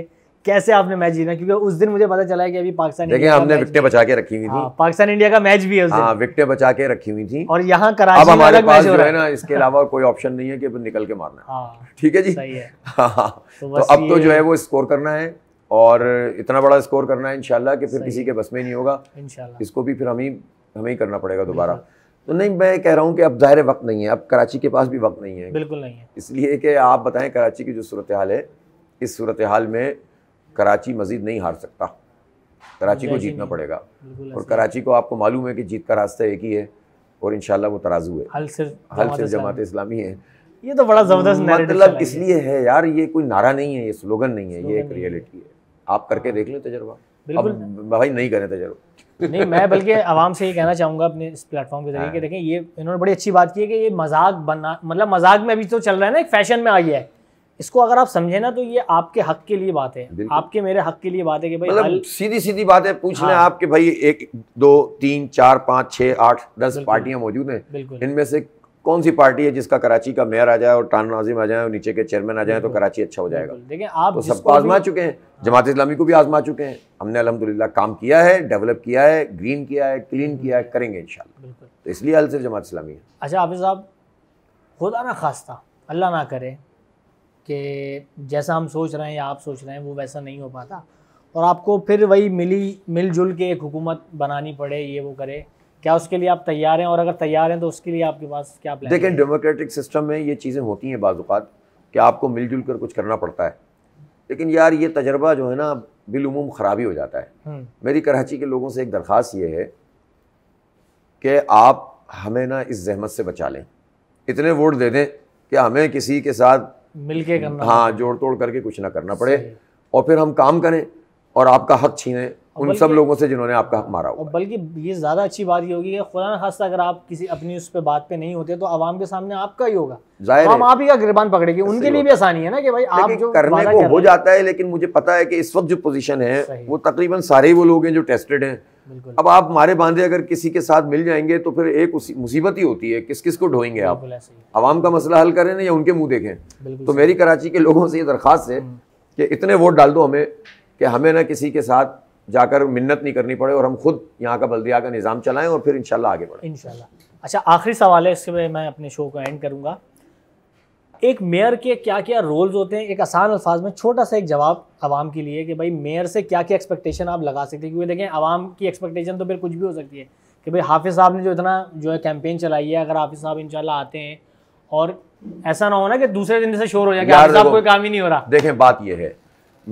कैसे आपने मैच जीतना क्योंकि उस दिन मुझे पता चला है कि अभी पाकिस्तान देखिए हमने विकटे बचा के रखी हुई थी हाँ, पाकिस्तान इंडिया का मैच भी है हाँ विकटे बचा के रखी हुई थी और यहाँ कराची अब हमारे पास जो है ना इसके <laughs> अलावा कोई ऑप्शन नहीं है कि निकल के मारना हाँ, ठीक है जी <laughs> हाँ, तो, तो अब तो जो है वो स्कोर करना है और इतना बड़ा स्कोर करना है इनशाला कि फिर किसी के बस में नहीं होगा इसको भी फिर हम ही हमें ही करना पड़ेगा दोबारा तो नहीं मैं कह रहा हूँ कि अब ज़ाहिर वक्त नहीं है अब कराची के पास भी वक्त नहीं है बिल्कुल नहीं है इसलिए कि आप बताएं कराची की जो सूरत हाल है इस सूरत हाल में कराची मजीद नहीं हार सकता कराची को जीतना पड़ेगा और कराची को आपको मालूम है कि जीत का रास्ता एक ही है और इन वो तराजू है हल सिर्फ जमात इस्लामी है ये तो बड़ा ज़बरदस्त मतलब इसलिए है यार ये कोई नारा नहीं है ये स्लोगन नहीं है ये एक रियलिटी है आप करके देख लो तजर्बा बिल्कुल भाई नहीं करें तजर्बा नहीं मैं बल्कि आवाम से ये कहना चाहूँगा अपने इस प्लेटफॉर्म के जरिए कि हाँ। देखें ये इन्होंने बड़ी अच्छी बात की है कि ये मजाक बना मतलब मजाक में अभी तो चल रहा है ना एक फैशन में आ गया है इसको अगर आप समझे ना तो ये आपके हक के लिए बात है आपके मेरे हक के लिए बात है कि भाई मतलब सीधी सीधी बात है पूछना हाँ। आपके भाई एक दो तीन चार पाँच छः आठ दस पार्टियां मौजूद हैं इनमें से कौन सी पार्टी है जिसका कराची का मेयर आ जाए और टान नाजिम आ जाए और नीचे के चेयरमैन आ जाए तो कराची अच्छा हो जाएगा देखिए आप तो सबको आजमा चुके हैं हाँ। जमात इस्लामी को भी आजमा चुके हैं हमने अलहमदिल्ला काम किया है डेवलप किया है ग्रीन किया है क्लीन किया है करेंगे इन तो इसलिए अल सिर्फ जमात इस्लामी है अच्छा हाफिज साहब खुदा ना खास्ता अल्लाह ना करे कि जैसा हम सोच रहे हैं या आप सोच रहे हैं वो वैसा नहीं हो पाता और आपको फिर वही मिली मिलजुल के एक हुकूमत बनानी पड़े ये वो करे क्या उसके लिए आप तैयार हैं और अगर तैयार हैं तो उसके लिए आपके पास क्या प्लान देखें डेमोक्रेटिक सिस्टम में ये चीज़ें होती हैं बाज़ात कि आपको मिलजुल कर कुछ करना पड़ता है लेकिन यार ये तजर्बा जो है ना बिलूम ख़राब ही हो जाता है हम्म। मेरी कराची के लोगों से एक दरख्वास्त ये है कि आप हमें ना इस जहमत से बचा लें इतने वोट दे दें कि हमें किसी के साथ मिलके हम्म। करना हाँ जोड़ तोड़ करके कुछ ना करना पड़े और फिर हम काम करें और आपका हक छीने उन सब लोगों से जिन्होंने आपका हक मारा हो बल्कि ये ज़्यादा अच्छी बात ये होगी कि खुदा खासा अगर आप किसी अपनी उस पर बात पे नहीं होते तो आवाम के सामने आपका ही होगा जाहिर तो हम आप ही का गिरबान पकड़ेगी उनके लिए भी आसानी है ना कि भाई आप जो करने को हो जाता है लेकिन मुझे पता है कि इस वक्त जो पोजीशन है वो तकरीबन सारे वो लोग हैं जो टेस्टेड हैं अब आप मारे बांधे अगर किसी के साथ मिल जाएंगे तो फिर एक मुसीबत ही होती है किस किस को ढोएंगे आप आवाम का मसला हल करें ना या उनके मुंह देखें तो मेरी कराची के लोगों से ये दरख्वास्त है हम्म। कि इतने वोट डाल दो हमें कि हमें ना किसी के साथ जाकर मिन्नत नहीं करनी पड़े और हम खुद यहाँ का बल्दिया का निज़ाम चलाएं और फिर इंशाल्लाह आगे बढ़ें इंशाल्लाह अच्छा आखिरी सवाल है इसके मैं अपने शो को एंड करूँगा एक मेयर के क्या क्या रोल्स होते हैं एक आसान अल्फाज में छोटा सा एक जवाब आवाम के लिए कि भाई मेयर से क्या क्या एक्सपेक्टेशन आप लगा सकते हैं क्योंकि देखें आवाम की एक्सपेक्टेशन तो फिर कुछ भी हो सकती है कि भाई हाफिज़ साहब ने जो इतना जो है कैंपेन चलाई है अगर हाफिज़ साहब इन आते हैं और ऐसा ना हो ना कि दूसरे दिन से शोर हो जाए कि हाफिज़ साहब कोई काम ही नहीं हो रहा देखें बात यह है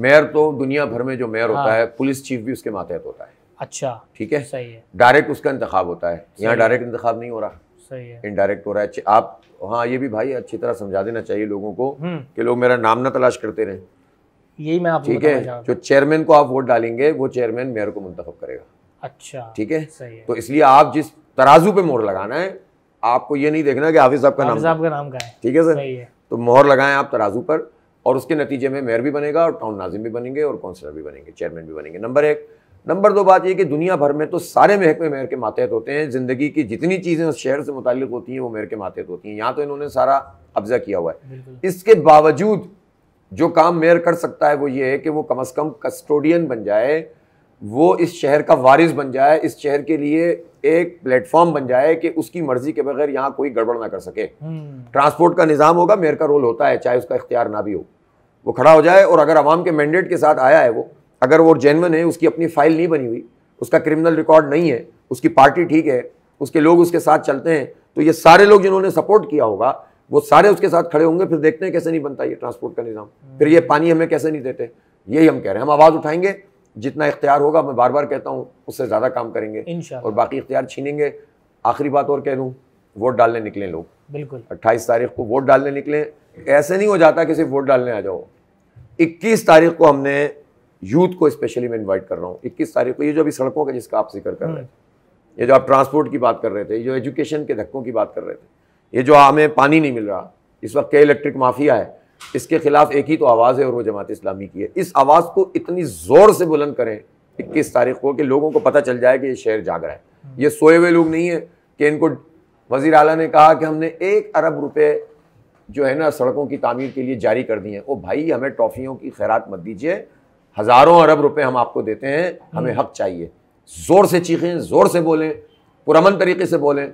मेयर तो दुनिया भर में जो मेयर होता हाँ। है पुलिस चीफ भी उसके मातहत होता है अच्छा ठीक है सही है डायरेक्ट उसका इंतखब होता है यहाँ डायरेक्ट इंतखब नहीं हो रहा इनडायरेक्ट हो रहा है आप हाँ ये भी भाई अच्छी तरह समझा देना चाहिए लोगों को हम्म। कि लोग मेरा नाम ना तलाश करते रहे यही मैं आप ठीक है जो चेयरमैन को आप वोट डालेंगे वो चेयरमैन मेयर को मुंतब करेगा अच्छा ठीक है तो इसलिए आप जिस तराजू पे मोहर लगाना है आपको ये नहीं देखना कि हाफिज साहब का नाम साहब का नाम का है ठीक है सर सही है। तो मोहर लगाए आप तराजू पर और उसके नतीजे में मेयर भी बनेगा और टाउन नाजिम भी बनेंगे और काउंसिलर भी बनेंगे चेयरमैन भी बनेंगे नंबर एक नंबर दो बात यह कि दुनिया भर में तो सारे महकमे मेहर के मातहत होते हैं ज़िंदगी की जितनी चीज़ें उस शहर से मुतल होती हैं वो मेयर के मातहत होती हैं यहाँ तो इन्होंने सारा कब्जा किया हुआ है इसके बावजूद जो काम मेयर कर सकता है वो ये है कि वो कम अज़ कम कस्टोडियन बन जाए वो इस शहर का वारिस बन जाए इस शहर के लिए एक प्लेटफॉर्म बन जाए कि उसकी मर्जी के बगैर यहाँ कोई गड़बड़ ना कर सके हम्म। ट्रांसपोर्ट का निज़ाम होगा मेयर का रोल होता है चाहे उसका इख्तियार ना भी हो वो खड़ा हो जाए और अगर आवाम के मैंडेट के साथ आया है वो अगर वो जेनवन है उसकी अपनी फाइल नहीं बनी हुई उसका क्रिमिनल रिकॉर्ड नहीं है उसकी पार्टी ठीक है उसके लोग उसके साथ चलते हैं तो ये सारे लोग जिन्होंने सपोर्ट किया होगा वो सारे उसके साथ खड़े होंगे फिर देखते हैं कैसे नहीं बनता ये ट्रांसपोर्ट का निज़ाम फिर ये पानी हमें कैसे नहीं देते यही हम कह रहे हैं हम आवाज़ उठाएंगे जितना इख्तियार होगा मैं बार बार कहता हूँ उससे ज़्यादा काम करेंगे और बाकी इख्तियार छीनेंगे आखिरी बात और कह दूँ वोट डालने निकलें लोग बिल्कुल अट्ठाईस तारीख को वोट डालने निकले ऐसे नहीं हो जाता कि सिर्फ वोट डालने आ जाओ इक्कीस तारीख को हमने यूथ को स्पेशली मैं इन्वाइट कर रहा हूँ इक्कीस तारीख को ये जो अभी सड़कों का जिसका आप जिक्र कर रहे हम्म। थे ये जो आप ट्रांसपोर्ट की बात कर रहे थे ये जो एजुकेशन के धक्कों की बात कर रहे थे ये जो हमें पानी नहीं मिल रहा इस वक्त क्या इलेक्ट्रिक माफिया है इसके खिलाफ एक ही तो आवाज़ है और वो जमात इस्लामी की है इस आवाज़ को इतनी ज़ोर से बुलंद करें इक्कीस तारीख को कि लोगों को पता चल जाए कि ये शहर जाग रहा है हम्म। ये सोए हुए लोग नहीं है कि इनको वजीर अला ने कहा कि हमने एक अरब रुपये जो है ना सड़कों की तामीर के लिए जारी कर दी है वो भाई हमें ट्रॉफियों की खैरात मत दीजिए हज़ारों अरब रुपए हम आपको देते हैं हमें हम्म। हक चाहिए ज़ोर से चीखें ज़ोर से बोलें पुरमन तरीके से बोलें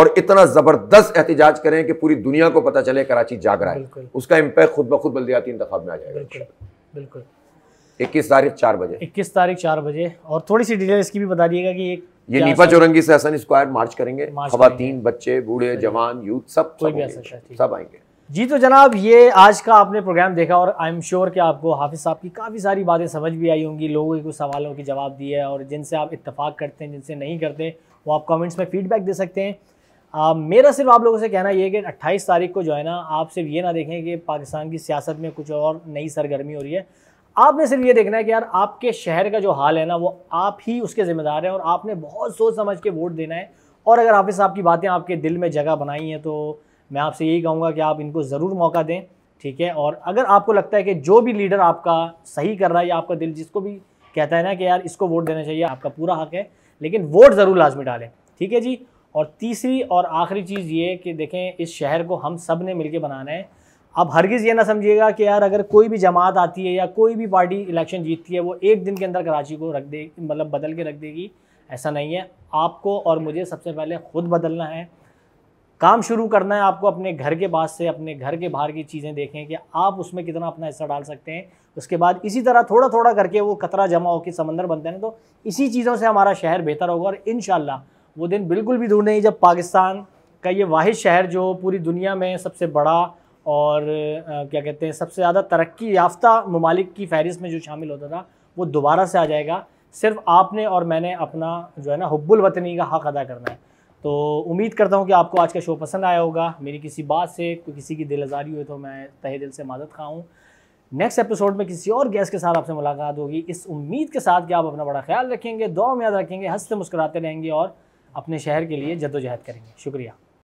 और इतना ज़बरदस्त एहतजाज करें कि पूरी दुनिया को पता चले कराची जाग रहा है उसका इम्पैक्ट खुद ब खुद बल्दियाती इंतब में आ जाएगा बिल्कुल बिल्कुल इक्कीस तारीख चार बजे इक्कीस तारीख चार बजे और थोड़ी सी डिटेल इसकी भी बता दिएगा कि एक ये नीपा चौरंगी से हसन स्क्वायर मार्च करेंगे खातन बच्चे बूढ़े जवान यूथ सब सब आएंगे जी तो जनाब ये आज का आपने प्रोग्राम देखा और आई एम श्योर कि आपको हाफिज़ साहब की काफ़ी सारी बातें समझ भी आई होंगी लोगों के कुछ सवालों के जवाब दिए और जिनसे आप इतफाक़ करते हैं जिनसे नहीं करते वो आप कमेंट्स में फ़ीडबैक दे सकते हैं आ, मेरा सिर्फ आप लोगों से कहना ये है कि 28 तारीख को जो है ना आप सिर्फ ये ना देखें कि पाकिस्तान की सियासत में कुछ और नई सरगर्मी हो रही है आपने सिर्फ ये देखना है कि यार आपके शहर का जो हाल है ना वो आप ही उसके ज़िम्मेदार हैं और आपने बहुत सोच समझ के वोट देना है और अगर हाफिज़ साहब की बातें आपके दिल में जगह बनाई हैं तो मैं आपसे यही कहूँगा कि आप इनको ज़रूर मौका दें ठीक है और अगर आपको लगता है कि जो भी लीडर आपका सही कर रहा है या आपका दिल जिसको भी कहता है ना कि यार इसको वोट देना चाहिए आपका पूरा हक है लेकिन वोट ज़रूर लाजमी डालें ठीक है जी और तीसरी और आखिरी चीज़ ये कि देखें इस शहर को हम सब ने के बनाना है आप हरगिज़ ये ना समझिएगा कि यार अगर कोई भी जमात आती है या कोई भी पार्टी इलेक्शन जीतती है वो एक दिन के अंदर कराची को रख दे मतलब बदल के रख देगी ऐसा नहीं है आपको और मुझे सबसे पहले ख़ुद बदलना है काम शुरू करना है आपको अपने घर के बाद से अपने घर के बाहर की चीज़ें देखें कि आप उसमें कितना अपना हिस्सा डाल सकते हैं उसके बाद इसी तरह थोड़ा थोड़ा करके वो कतरा जमा होकर समंदर बनते हैं तो इसी चीज़ों से हमारा शहर बेहतर होगा और इन वो दिन बिल्कुल भी दूर नहीं जब पाकिस्तान का ये वाद शहर जो पूरी दुनिया में सबसे बड़ा और क्या कहते हैं सबसे ज़्यादा तरक्की याफ्ता ममालिक की फहरिस्त में जो शामिल होता था वो दोबारा से आ जाएगा सिर्फ आपने और मैंने अपना जो है ना हब्बुल वतनी का हक़ अदा करना है तो उम्मीद करता हूँ कि आपको आज का शो पसंद आया होगा मेरी किसी बात से किसी की दिल आजारी हुई तो मैं तहे दिल से मदद खाऊँ नेक्स्ट एपिसोड में किसी और गेस्ट के साथ आपसे मुलाकात होगी इस उम्मीद के साथ कि आप अपना बड़ा ख्याल रखेंगे दुआ में याद रखेंगे हंसते मुस्कुराते रहेंगे और अपने शहर के लिए जद्दोजहद करेंगे शुक्रिया